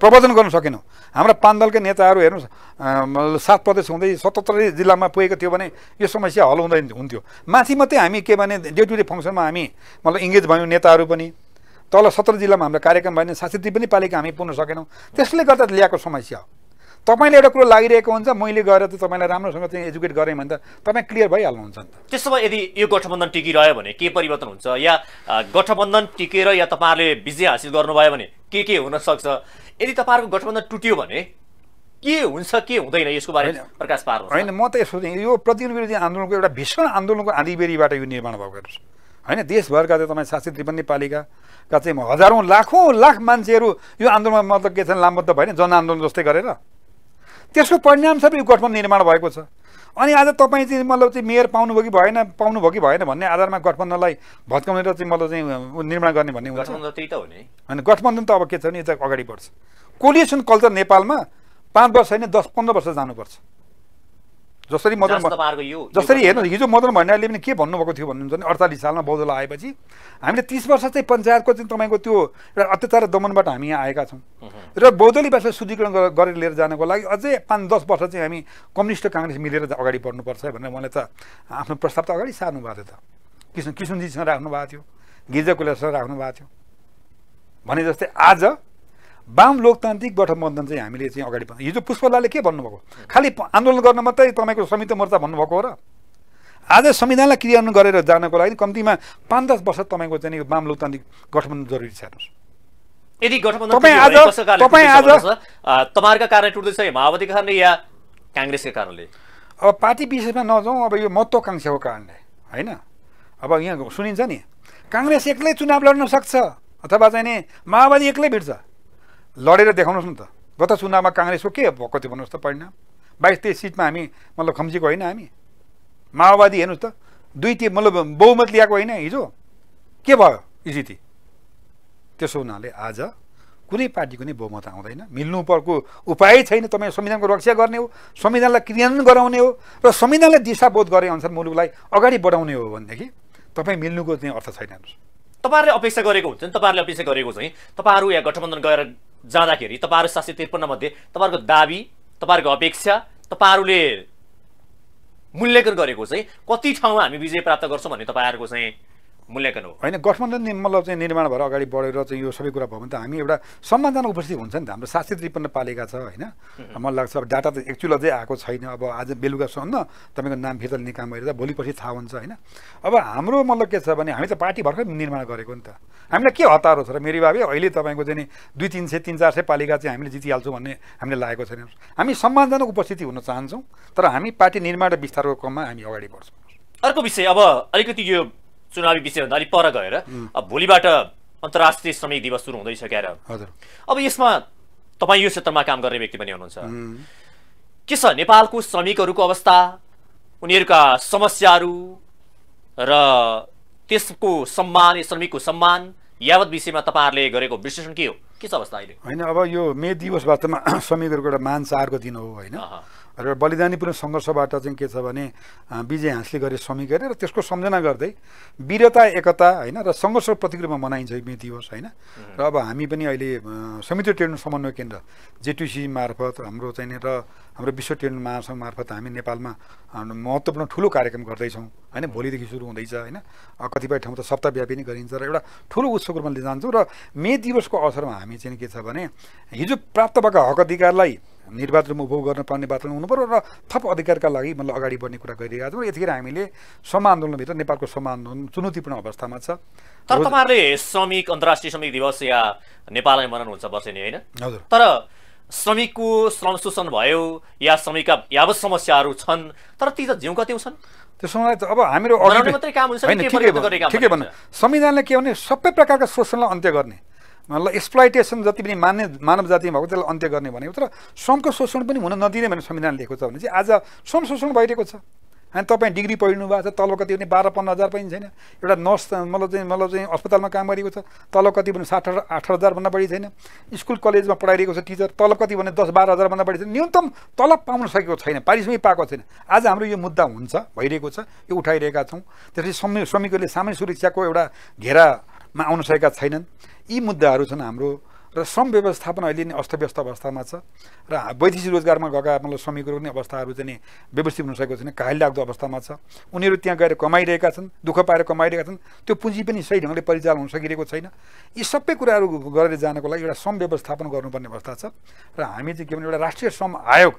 प्रवर्धन गर्न सकेनौँ हाम्रा दलका नेताहरू हेर्नुहोस् सात प्रदेश हुँदै सतहत्तरै जिल्लामा पुगेको थियो भने यो समस्या हल हुँदैन हुन्थ्यो माथि मात्रै हामी के भने डे टु डे फङ्सनमा हामी मतलब इङ्गेज भयौँ नेताहरू पनि तल सत्र जिल्लामा हाम्रो कार्यक्रम भएन सांस्कृतिक पनि पालिका हामी पुग्न सकेनौँ त्यसले गर्दा ल्याएको समस्या हो तपाईँले एउटा कुरो लागिरहेको हुन्छ मैले गएर त तपाईँलाई राम्रोसँग चाहिँ एजुकेट गरेँ भने त तपाईँ क्लियर भइहाल्नुहुन्छ नि त त्यसो भए यदि यो गठबन्धन टिकिरह्यो भने के परिवर्तन हुन्छ या गठबन्धन टिकेर या तपाईँहरूले विजय हासिल गर्नुभयो भने के के हुनसक्छ यदि तपाईँहरूको गठबन्धन टुट्यो भने के हुन्छ के हुँदैन यसको बारेमा प्रकाश पार होइन म त यसो यो प्रतिनिधि विरोधी आन्दोलनको एउटा भीषण आन्दोलनको आँधीबेरीबाट यो निर्माण भएको छ होइन देशभरका चाहिँ तपाईँ सात सय त्रिपन्न पालिकाका चाहिँ हजारौँ लाखौँ लाख मान्छेहरू यो आन्दोलनमा मतलब के छन् लामबद्ध भएन जनआन्दोलन जस्तै गरेर त्यसको परिणाम यो गठबन्धन निर्माण भएको छ अनि आज तपाईँ चाहिँ मतलब चाहिँ मेयर पाउनुभयो कि भएन पाउनुभयो कि भएन भन्ने आधारमा गठबन्धनलाई भत्काउने र चाहिँ मतलब चाहिँ निर्माण गर्ने भन्ने हुन्छ होइन गठबन्धन त अब के छ भने यो अगाडि बढ्छ कोलिएसन कल्चर नेपालमा पाँच वर्ष होइन दस पन्ध्र वर्ष जानुपर्छ जसरी मदन जसरी हेर्नु हिजो मदन भण्डारीले पनि के भन्नुभएको थियो भन्नुहुन्छ भने अडचालिस सालमा बौद्धला आएपछि हामीले तिस वर्ष चाहिँ पञ्चायतको चाहिँ तपाईँको त्यो एउटा अत्याचार दमनबाट हामी यहाँ आएका छौँ र बौद्धली भाषा शुद्धिकरण गरेर लिएर जानको लागि अझै पाँच दस वर्ष चाहिँ हामी कम्युनिस्ट काङ्ग्रेस मिलेर अगाडि बढ्नुपर्छ भनेर उहाँले त आफ्नो प्रस्ताव त अगाडि सार्नु भएको थियो त कृष्ण किसुनजीसँग राख्नु भएको थियो गिर्जा कुलेसँग राख्नु भएको थियो भने जस्तै आज वाम लोकतान्त्रिक गठबन्धन चाहिँ हामीले चाहिँ अगाडि हिजो पुष्पलालले के भन्नुभएको खालि आन्दोलन गर्न मात्रै तपाईँको संयुक्त मोर्चा भन्नुभएको हो र आज संविधानलाई क्रियान्वयन गरेर जानको लागि कम्तीमा पाँच दस वर्ष तपाईँको चाहिँ वाम लोकतान्त्रिक गठबन्धन जरुरी छ हेर्नुहोस् यदि गठबन्धन कारण टुट्दैछ कारणले या कारणले अब पार्टी विशेषमा नजाउँ अब यो महत्त्वकाङ्क्षाको कारणले होइन अब यहाँ सुनिन्छ नि काङ्ग्रेस एक्लै चुनाव लड्न सक्छ अथवा चाहिँ नि माओवादी एक्लै भिड्छ लडेर देखाउनुहोस् न त गत चुनावमा काङ्ग्रेसको के भएको थियो भन्नुहोस् त परिणाम बाइस तेइस सिटमा हामी मतलब खम्चेको होइन हामी माओवादी हेर्नुहोस् त दुई ती मतलब बहुमत ल्याएको होइन हिजो के भयो स्थिति त्यसो हुनाले आज कुनै पार्टीको नै बहुमत आउँदैन मिल्नु पर्को उपाय छैन तपाईँ संविधानको रक्षा गर्ने हो संविधानलाई क्रियान्वयन गराउने हो र संविधानलाई दिशाबोध गरे अनुसार मुलुकलाई अगाडि बढाउने हो भनेदेखि तपाईँ मिल्नुको चाहिँ अर्थ छैन तपाईँहरूले अपेक्षा गरेको हुन्छ नि तपाईँहरूले अपेक्षा गरेको चाहिँ तपाईँहरू यहाँ गठबन्धन गएर जाँदाखेरि तपाईँहरू सात सय त्रिपन्नमध्ये तपाईँहरूको दाबी तपाईँहरूको अपेक्षा तपाईँहरूले मूल्याङ्कन गरेको चाहिँ कति ठाउँमा हामी विजय प्राप्त गर्छौँ भन्ने तपाईँहरूको चाहिँ मूल्याङ्कन हो होइन गठबन्धन मतलब चाहिँ निर्माण भएर अगाडि बढेर चाहिँ यो सबै कुरा भयो भने त हामी एउटा सम्मानजनक उपस्थिति हुन्छ नि त हाम्रो सात सय त्रिपन्न पालिका छ होइन मलाई लाग्छ अब डाटा त एक्चुअल अझै आएको छैन अब आज बेलुकासम्म तपाईँको नाम फिर्ता लिने काम गरेर भोलि पछि थाहा हुन्छ होइन अब हाम्रो मतलब के छ भने हामी त पार्टी भर्खर निर्माण गरेको नि त हामीलाई के हतारो छ र मेरो बाबे अहिले तपाईँको चाहिँ दुई तिन सय तिन चार सय पालिका चाहिँ हामीले जितिहाल्छौँ भन्ने हामीले लागेको छैन हामी सम्मानजनक उपस्थिति हुन चाहन्छौँ तर हामी पार्टी निर्माण र विस्तारको क्रममा हामी अगाडि बढ्छौँ अर्को विषय अब अलिकति यो चुनावी विषयभन्दा अलिक पर गएर अब भोलिबाट अन्तर्राष्ट्रिय श्रमिक दिवस सुरु हुँदैछ क्यार अब यसमा तपाईँ यो क्षेत्रमा काम गर्ने व्यक्ति पनि हुनुहुन्छ के छ नेपालको श्रमिकहरूको अवस्था उनीहरूका समस्याहरू र त्यसको सम्मान श्रमिकको सम्मान यावत विषयमा तपाईँहरूले गरेको विश्लेषण के हो के छ अवस्था अहिले होइन अब यो मे दिवस वास्तवमा श्रमिकहरूको एउटा मान चारको दिन हो होइन र बलिदानीपूर्ण सङ्घर्षबाट चाहिँ के छ भने विजय हाँसले गरे समी गरे र त्यसको सम्झना गर्दै वीरता एकता होइन र सङ्घर्ष रूपमा मनाइन्छ यो दिवस होइन र अब हामी पनि अहिले संयुक्त ट्रेन समन्वय केन्द्र जेटिसी मार्फत हाम्रो चाहिँ र हाम्रो विश्व ट्रेन महासङ्घ मार्फत हामी नेपालमा महत्त्वपूर्ण ठुलो कार्यक्रम गर्दैछौँ होइन भोलिदेखि सुरु हुँदैछ होइन कतिपय ठाउँ त सप्ताहव्यापी नै गरिन्छ र एउटा ठुलो उत्सवको रूपमा लिएर जान्छौँ र मे दिवसको अवसरमा हामी चाहिँ के छ भने हिजो प्राप्त भएका हक अधिकारलाई निर्वाचन रूपमा उपभोग गर्न पाउने वातावरण पर्यो र थप अधिकारका लागि मतलब अगाडि बढ्ने कुरा गरिरहेका छौँ यतिखेर हामीले सम आन्दोलनभित्र नेपालको सम आन्दोलन चुनौतीपूर्ण अवस्थामा छ तर तपाईँहरूले श्रमिक अन्तर्राष्ट्रिय श्रमिक दिवस या नेपालमै मनाउनुहुन्छ वर्षेनी होइन हजुर तर श्रमिकको श्रम शोषण भयो या श्रमिकका यावत समस्याहरू छन् तर ती त जिउका कति छन् त्यो समय त अब हामीहरू ठिकै भन्नु संविधानले के भने सबै प्रकारका शोषणलाई अन्त्य गर्ने एक्सप्लाइटेसन जति पनि मान्य मानव जातिमा भएको त्यसलाई अन्त्य गर्ने भनेको तर श्रमको शोषण पनि हुन नदिने भनेर संविधान लेखेको छ भने चाहिँ आज श्रम शोषण भइरहेको छ होइन तपाईँ डिग्री पढिनु भएको छ तल कति भने बाह्र पन्ध्र हजार पनि छैन एउटा नर्स मतलब चाहिँ मतलब चाहिँ अस्पतालमा काम गरेको छ तल कति भने साठ आठ हजारभन्दा बढी छैन स्कुल कलेजमा पढाइरहेको छ टिचर तल कति भने दस बाह्र हजारभन्दा बढी छैन न्यूनतम तलब पाउन सकेको छैन पारिश्रमिक पाएको छैन आज हाम्रो यो मुद्दा हुन्छ भइरहेको छ यो उठाइरहेका छौँ त्यसपछि श्रमिकहरूले सामान्य सुरक्षाको एउटा घेरा मा आउन सकेका छैनन् यी मुद्दाहरू छन् हाम्रो र श्रम व्यवस्थापन अहिले नै अस्तव्यस्त अवस्थामा छ र वैदेशिक रोजगारमा गएका मतलब श्रमिकहरू पनि अवस्थाहरू चाहिँ व्यवस्थित हुन सकेको छैन घाइल लाग्दो अवस्थामा छ उनीहरू त्यहाँ गएर कमाइरहेका छन् दुःख पाएर कमाइरहेका छन् त्यो पुँजी पनि सही ढङ्गले परिचालन हुन सकिरहेको छैन यी सबै कुराहरू गरेर जानको लागि एउटा श्रम व्यवस्थापन गर्नुपर्ने अवस्था छ र हामी चाहिँ के भने एउटा राष्ट्रिय श्रम आयोग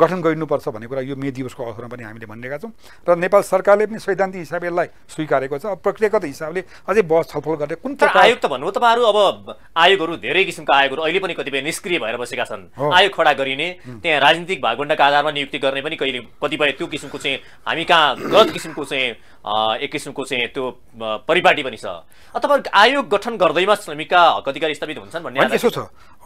गठन गरिनुपर्छ भन्ने कुरा यो मे दिवसको अवसरमा पनि हामीले भनिरहेका छौँ र नेपाल सरकारले पनि सैद्धान्तिक हिसाबले यसलाई स्वीकारेको छ प्रक्रियागत हिसाबले अझै बहस छलफल गरेर कुन आयोग त भन्नुभयो तपाईँहरू अब आयोगहरू धेरै किसिमका आयोगहरू अहिले पनि कतिपय निष्क्रिय भएर बसेका छन् आयोग खडा गरिने त्यहाँ राजनीतिक भागवण्डका आधारमा नियुक्ति गर्ने पनि कहिले कतिपय त्यो किसिमको चाहिँ हामी कहाँ गलत किसिमको चाहिँ एक किसिमको चाहिँ त्यो परिपाटी पनि छ तपाईँहरू आयोग गठन गर्दैमा श्रमिकका हक अधिकार स्थापित हुन्छन् भन्ने यसो छ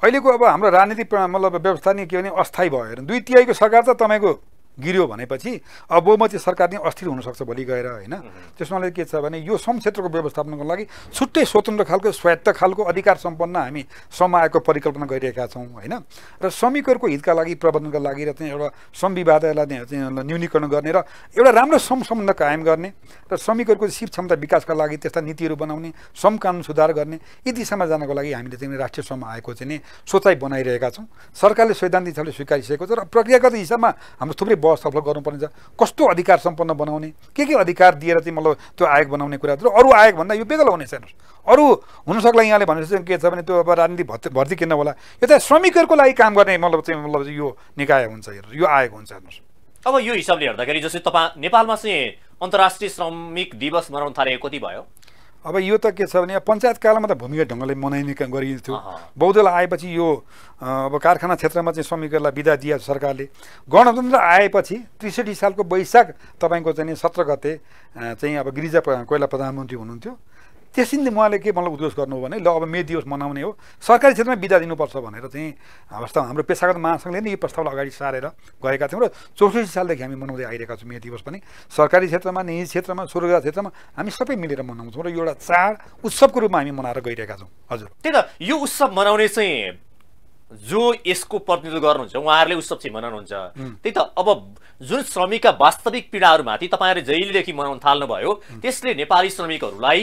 अहिलेको अब हाम्रो राजनीतिक मतलब व्यवस्था नै के भने अस्थायी भयो दुई तिहाईको सरकार त तपाईँको गिर्यो भनेपछि अब चाहिँ सरकार नै अस्थिर हुनसक्छ भोलि गएर होइन त्यसमा के छ भने यो श्रम क्षेत्रको व्यवस्थापनको लागि छुट्टै स्वतन्त्र खालको स्वायत्त खालको अधिकार सम्पन्न हामी श्रम आयोगको परिकल्पना गरिरहेका छौँ होइन र श्रमिकहरूको हितका लागि प्रबन्धनका लागि र चाहिँ एउटा श्रम विवादलाई चाहिँ न्यूनीकरण गर्ने र एउटा राम्रो श्रम सम्बन्ध कायम गर्ने र श्रमिकहरूको शिव क्षमता विकासका लागि त्यस्ता नीतिहरू बनाउने श्रम कानुन सुधार गर्ने यी दिशामा जानको लागि हामीले चाहिँ राष्ट्रिय श्रम आयोगको चाहिँ सोचाइ बनाइरहेका छौँ सरकारले सैद्धान्तिक हिसाबले स्वीकारिसकेको छ र प्रक्रियागत हिसाबमा हाम्रो थुप्रै छलफल गर्नुपर्ने छ कस्तो अधिकार सम्पन्न बनाउने के के अधिकार दिएर चाहिँ मतलब त्यो आयोग बनाउने कुरा र अरू आयोगभन्दा यो बेगल हुनेछ हेर्नुहोस् अरू हुनसक्ला यहाँले चाहिँ के छ भने त्यो अब राजनीति भर्ती भर्ती किन्न होला यो त श्रमिकहरूको लागि काम गर्ने मतलब चाहिँ मतलब यो निकाय हुन्छ हेर्नुहोस् यो आयोग हुन्छ हेर्नुहोस् अब यो हिसाबले हेर्दाखेरि जस्तै तपाईँ नेपालमा चाहिँ अन्तर्राष्ट्रिय श्रमिक दिवस मनाउन थाले कति भयो अब यो त के छ भने पञ्चायत कालमा त भूमिगत ढङ्गले मनाइने गरिन्थ्यो बौद्धल आएपछि यो अब कारखाना क्षेत्रमा चाहिँ श्रमिकहरूलाई विदा दिए सरकारले गणतन्त्र आएपछि त्रिसठी सालको वैशाख तपाईँको चाहिँ सत्र गते चाहिँ अब गिरिजा कोइला प्रधानमन्त्री हुनुहुन्थ्यो त्यस दिन उहाँले के मलाई उद्घोष गर्नु भने ल अब मे दिवस मनाउने हो सरकारी क्षेत्रमा बिदा दिनुपर्छ भनेर चाहिँ अवस्था हाम्रो पेसागत महासङ्घले नै यो प्रस्तावलाई अगाडि सारेर गएका थियौँ र चौसठी सालदेखि हामी मनाउँदै आइरहेका छौँ मे दिवस पनि सरकारी क्षेत्रमा निजी क्षेत्रमा स्वरोजगार क्षेत्रमा हामी सबै मिलेर मनाउँछौँ र यो एउटा चाड उत्सवको रूपमा हामी मनाएर गइरहेका छौँ हजुर त्यही त यो उत्सव मनाउने चाहिँ जो यसको प्रतिनिधित्व गर्नुहुन्छ उहाँहरूले उत्सव चाहिँ मनाउनुहुन्छ त्यही त अब जुन श्रमिकका वास्तविक पीडाहरूमाथि तपाईँहरूले जहिलेदेखि मनाउन थाल्नुभयो त्यसले नेपाली श्रमिकहरूलाई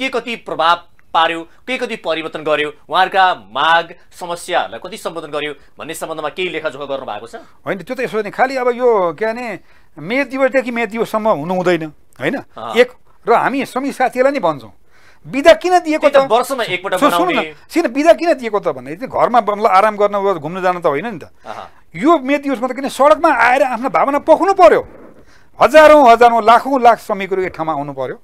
के कति प्रभाव पार्यो के कति परिवर्तन गर्यो उहाँहरूका माग समस्याहरूलाई कति सम्बोधन गर्यो भन्ने सम्बन्धमा केही लेखाजोखा गर्नुभएको छ होइन त्यो त यसो नि खालि अब यो के भने मे दिवसदेखि मे दिवससम्म हुनु हुँदैन होइन एक र हामी समी साथीहरूलाई नै भन्छौँ बिदा किन दिएको त वर्षमा एकपल्ट किन बिदा किन दिएको त भन्दाखेरि घरमा आराम गर्न घुम्न जान त होइन नि त यो मे दिवसमा त किन सडकमा आएर आफ्नो भावना पोख्नु पर्यो हजारौँ हजारौँ लाखौँ लाख श्रमिकहरू एक ठाउँमा आउनु पर्यो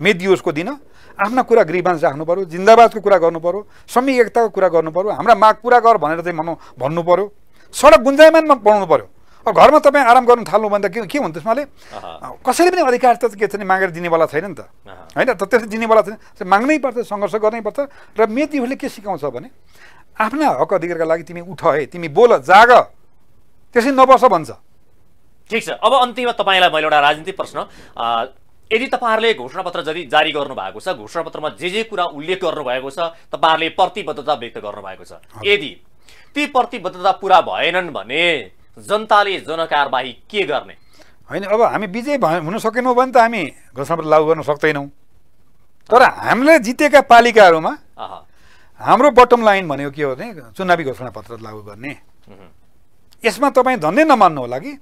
मे दिवसको दिन आफ्ना कुरा मान्छे राख्नु पऱ्यो जिन्दाबादको कुरा गर्नु पऱ्यो श्रमिक एकताको कुरा गर्नु पऱ्यो हाम्रा माग पुरा गर भनेर चाहिँ भनौँ भन्नु पऱ्यो सडक गुन्जायमानमा बनाउनु पऱ्यो अब घरमा तपाईँ आराम गर्नु थाल्नुभन्दा के के हुन्छ त्यसमाले कसैले पनि अधिकार त के छ नि मागेर दिनेवाला छैन नि त होइन त त्यसरी दिनेवाला छैन माग्नै पर्छ सङ्घर्ष गर्नै पर्छ र मेतीहरूले के सिकाउँछ भने आफ्ना हक अधिकारका लागि तिमी उठ है तिमी बोल जाग त्यसरी नबस भन्छ ठिक छ अब अन्तिममा तपाईँलाई मैले एउटा राजनीतिक प्रश्न यदि तपाईँहरूले घोषणापत्र जति जारी गर्नु भएको छ घोषणापत्रमा जे जे कुरा उल्लेख गर्नुभएको छ तपाईँहरूले प्रतिबद्धता व्यक्त गर्नुभएको छ यदि ती प्रतिबद्धता पुरा भएनन् भने जनताले जनकारवाही के गर्ने होइन अब हामी विजय हुन सकेनौँ भने त हामी घोषणापत्र लागू गर्न सक्दैनौँ तर हामीले जितेका पालिकाहरूमा हाम्रो बटम लाइन भनेको के हो भने चुनावी घोषणापत्र लागू गर्ने यसमा तपाईँ झन्डै नमान्नु होला कि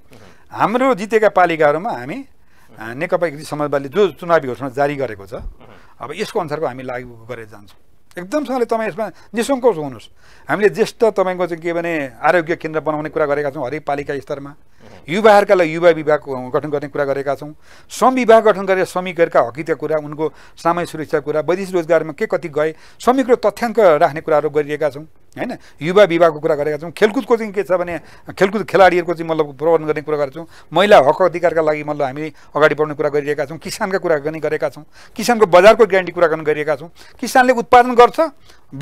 हाम्रो जितेका पालिकाहरूमा हामी नेकपा समाजवादीले समाजवादले जो चुनावी घोषणा जारी गरेको छ अब यसको अनुसारको हामी लागु गरेर जान्छौँ एकदमसँगले तपाईँ यसमा निसङ्कोच हुनुहोस् हामीले ज्येष्ठ तपाईँको चाहिँ के भने आरोग्य केन्द्र बनाउने कुरा गरेका छौँ हरेक पालिका स्तरमा युवाहरूका लागि युवा विभाग गठन गर्ने कुरा गरेका छौँ श्रम विभाग गठन गरेर श्रमिकहरूका हकितका कुरा उनको सामाजिक सुरक्षा कुरा वैदेशिक रोजगारमा के कति गए श्रमिकको र तथ्याङ्क राख्ने कुराहरू गरिरहेका छौँ होइन युवा विभागको कुरा गरेका छौँ खेलकुदको चाहिँ के छ भने खेलकुद खेलाडीहरूको चाहिँ मतलब प्रबन्ध गर्ने कुरा गरेका छौँ महिला हक अधिकारका लागि मतलब हामी अगाडि बढ्ने कुरा गरिरहेका छौँ किसानका कुरा पनि गरेका छौँ किसानको बजारको ग्यारेन्टी कुरा गर्ने गरिरहेका छौँ किसानले उत्पादन गर्छ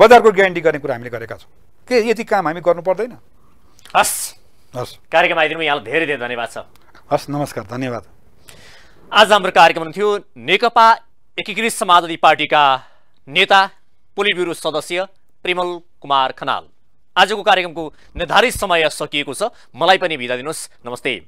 बजारको ग्यारेन्टी गर्ने कुरा हामीले गरेका छौँ के यति काम हामी गर्नु पर्दैन हस् हस् कार्यक्रम आइदिनु यहाँलाई धेरै धेरै धन्यवाद छ हस् नमस्कार धन्यवाद आज हाम्रो कार्यक्रम थियो नेकपा एकीकृत समाजवादी पार्टीका नेता पोलिट ब्युरो सदस्य प्रेमल कुमार खनाल आजको कार्यक्रमको निर्धारित समय सकिएको छ मलाई पनि भिजा दिनुहोस् नमस्ते